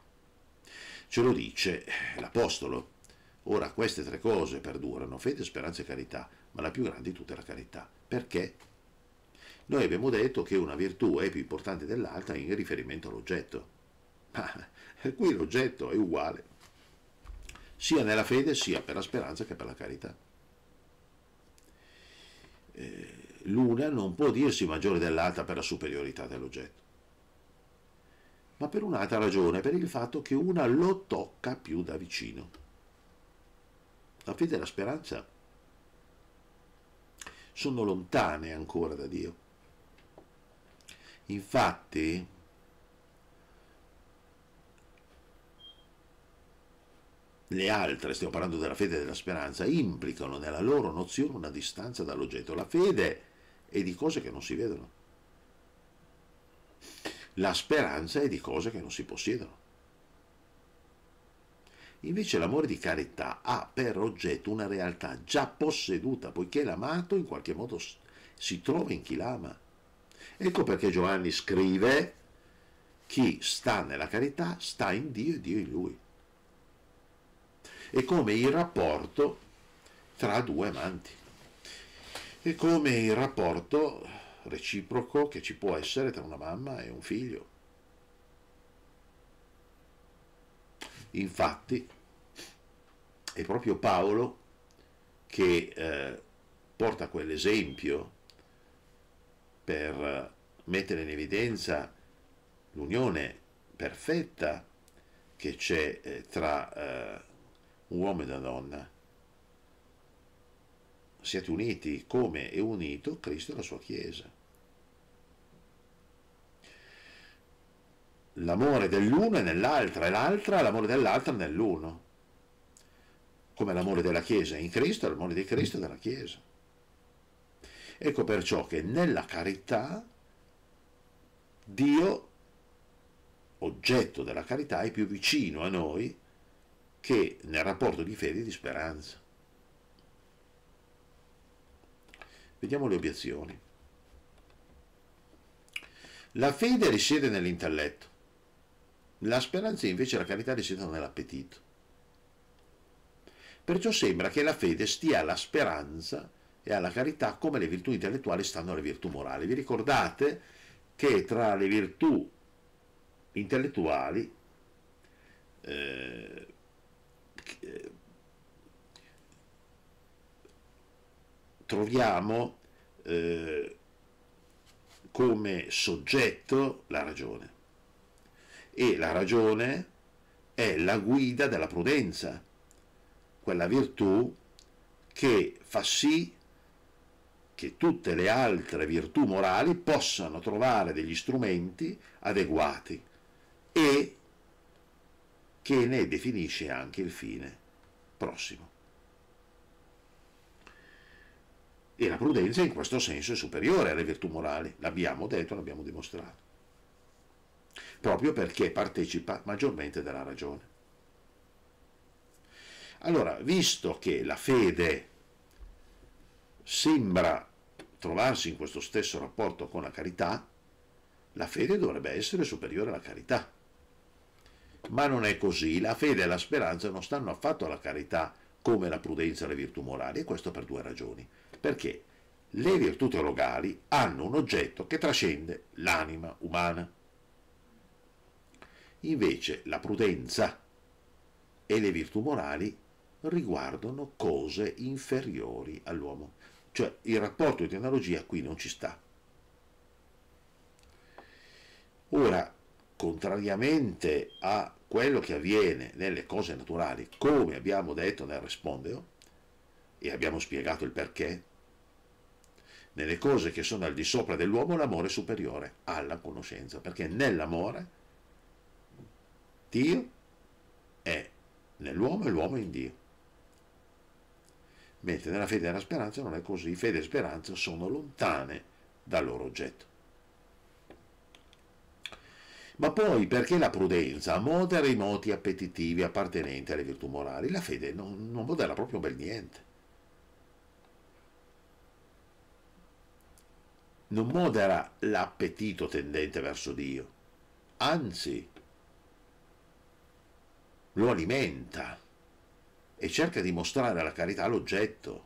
Speaker 1: Ce lo dice eh, l'Apostolo. Ora queste tre cose perdurano, fede, speranza e carità, ma la più grande di tutte è la carità. Perché? Noi abbiamo detto che una virtù è più importante dell'altra in riferimento all'oggetto, ma eh, qui l'oggetto è uguale, sia nella fede sia per la speranza che per la carità. Eh, l'una non può dirsi maggiore dell'altra per la superiorità dell'oggetto, ma per un'altra ragione, per il fatto che una lo tocca più da vicino. La fede e la speranza sono lontane ancora da Dio. Infatti, le altre, stiamo parlando della fede e della speranza, implicano nella loro nozione una distanza dall'oggetto. La fede è è di cose che non si vedono. La speranza è di cose che non si possiedono. Invece l'amore di carità ha per oggetto una realtà già posseduta, poiché l'amato in qualche modo si trova in chi l'ama. Ecco perché Giovanni scrive, chi sta nella carità sta in Dio e Dio in lui. È come il rapporto tra due amanti e come il rapporto reciproco che ci può essere tra una mamma e un figlio. Infatti è proprio Paolo che eh, porta quell'esempio per mettere in evidenza l'unione perfetta che c'è eh, tra eh, un uomo e una donna siate uniti come è unito Cristo e la sua Chiesa. L'amore dell'uno è nell'altra e l'altra l'amore dell'altra nell'uno, come l'amore della Chiesa è in Cristo e l'amore di Cristo della Chiesa. Ecco perciò che nella carità Dio, oggetto della carità, è più vicino a noi che nel rapporto di fede e di speranza. Vediamo le obiezioni. La fede risiede nell'intelletto, la speranza invece la carità risiede nell'appetito. Perciò sembra che la fede stia alla speranza e alla carità come le virtù intellettuali stanno alle virtù morali. Vi ricordate che tra le virtù intellettuali eh, troviamo eh, come soggetto la ragione. E la ragione è la guida della prudenza, quella virtù che fa sì che tutte le altre virtù morali possano trovare degli strumenti adeguati e che ne definisce anche il fine prossimo. E la prudenza in questo senso è superiore alle virtù morali, l'abbiamo detto, l'abbiamo dimostrato, proprio perché partecipa maggiormente della ragione. Allora, visto che la fede sembra trovarsi in questo stesso rapporto con la carità, la fede dovrebbe essere superiore alla carità. Ma non è così, la fede e la speranza non stanno affatto alla carità come la prudenza e le virtù morali, e questo per due ragioni perché le virtù teologali hanno un oggetto che trascende l'anima umana. Invece la prudenza e le virtù morali riguardano cose inferiori all'uomo. Cioè il rapporto di analogia qui non ci sta. Ora, contrariamente a quello che avviene nelle cose naturali, come abbiamo detto nel rispondeo, e abbiamo spiegato il perché, nelle cose che sono al di sopra dell'uomo l'amore è superiore alla conoscenza, perché nell'amore Dio è nell'uomo e l'uomo è in Dio. Mentre nella fede e nella speranza non è così, fede e speranza sono lontane dal loro oggetto. Ma poi perché la prudenza modera i moti appetitivi appartenenti alle virtù morali? La fede non, non modera proprio bel niente. non modera l'appetito tendente verso Dio, anzi lo alimenta e cerca di mostrare alla carità l'oggetto,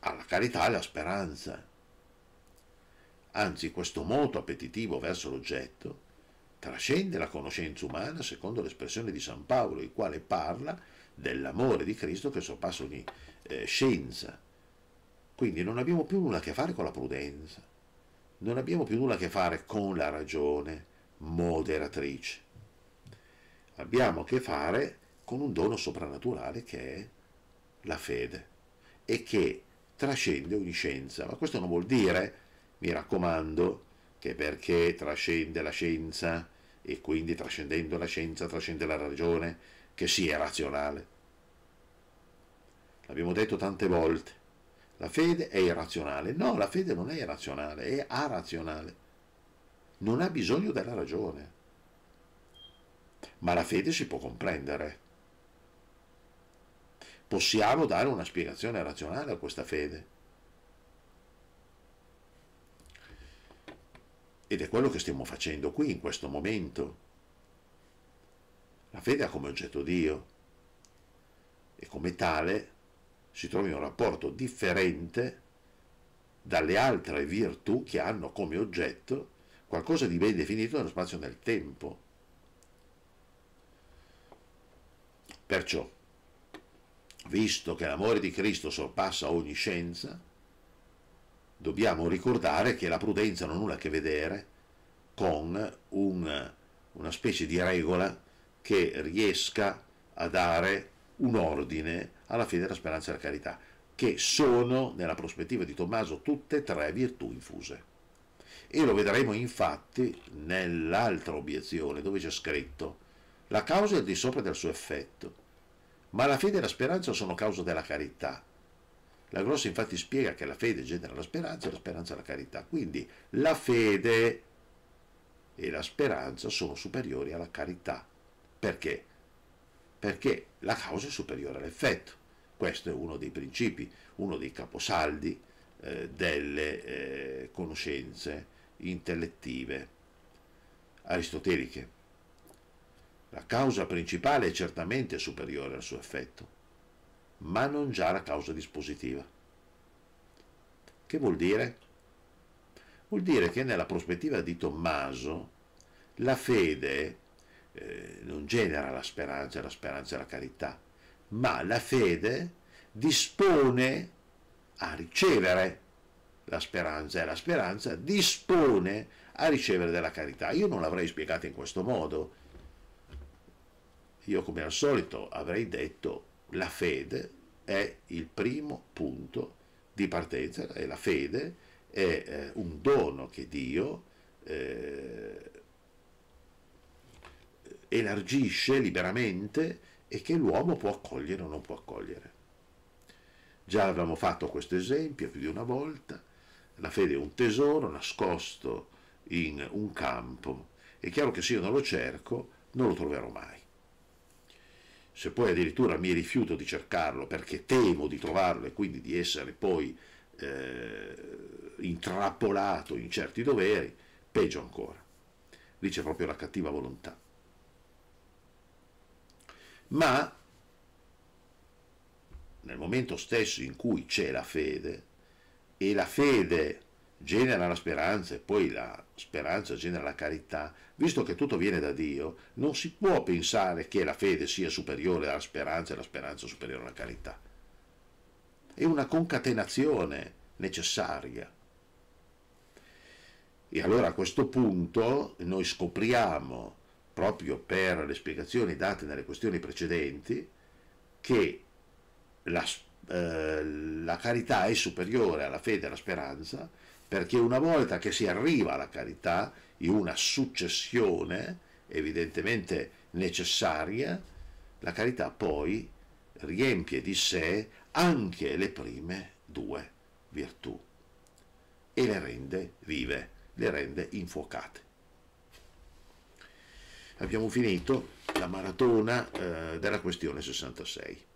Speaker 1: alla carità la speranza. Anzi, questo moto appetitivo verso l'oggetto trascende la conoscenza umana secondo l'espressione di San Paolo, il quale parla dell'amore di Cristo che sorpassa ogni eh, scienza quindi non abbiamo più nulla a che fare con la prudenza, non abbiamo più nulla a che fare con la ragione moderatrice, abbiamo a che fare con un dono soprannaturale che è la fede e che trascende ogni scienza. Ma questo non vuol dire, mi raccomando, che perché trascende la scienza e quindi trascendendo la scienza trascende la ragione, che sia razionale. L'abbiamo detto tante volte, la fede è irrazionale. No, la fede non è irrazionale, è arrazionale. Non ha bisogno della ragione. Ma la fede si può comprendere. Possiamo dare una spiegazione razionale a questa fede. Ed è quello che stiamo facendo qui in questo momento. La fede ha come oggetto Dio e come tale si trovi in un rapporto differente dalle altre virtù che hanno come oggetto qualcosa di ben definito nello spazio nel tempo. Perciò, visto che l'amore di Cristo sorpassa ogni scienza, dobbiamo ricordare che la prudenza non ha nulla a che vedere con un, una specie di regola che riesca a dare un ordine alla fede alla speranza e alla carità, che sono, nella prospettiva di Tommaso, tutte e tre virtù infuse. E lo vedremo infatti nell'altra obiezione, dove c'è scritto, la causa è al di sopra del suo effetto, ma la fede e la speranza sono causa della carità. La Grossa infatti spiega che la fede genera la speranza e la speranza la carità, quindi la fede e la speranza sono superiori alla carità. Perché? perché la causa è superiore all'effetto. Questo è uno dei principi, uno dei caposaldi eh, delle eh, conoscenze intellettive aristoteliche. La causa principale è certamente superiore al suo effetto, ma non già la causa dispositiva. Che vuol dire? Vuol dire che nella prospettiva di Tommaso la fede eh, non genera la speranza, la speranza e la carità, ma la fede dispone a ricevere la speranza e la speranza dispone a ricevere della carità. Io non l'avrei spiegata in questo modo. Io come al solito avrei detto la fede è il primo punto di partenza e la fede è eh, un dono che Dio eh, elargisce liberamente e che l'uomo può accogliere o non può accogliere. Già avevamo fatto questo esempio più di una volta, la fede è un tesoro nascosto in un campo, è chiaro che se io non lo cerco non lo troverò mai. Se poi addirittura mi rifiuto di cercarlo perché temo di trovarlo e quindi di essere poi eh, intrappolato in certi doveri, peggio ancora. Lì c'è proprio la cattiva volontà ma nel momento stesso in cui c'è la fede e la fede genera la speranza e poi la speranza genera la carità, visto che tutto viene da Dio, non si può pensare che la fede sia superiore alla speranza e la speranza superiore alla carità. È una concatenazione necessaria. E allora a questo punto noi scopriamo proprio per le spiegazioni date nelle questioni precedenti, che la, eh, la carità è superiore alla fede e alla speranza, perché una volta che si arriva alla carità, in una successione evidentemente necessaria, la carità poi riempie di sé anche le prime due virtù e le rende vive, le rende infuocate abbiamo finito la maratona eh, della questione 66.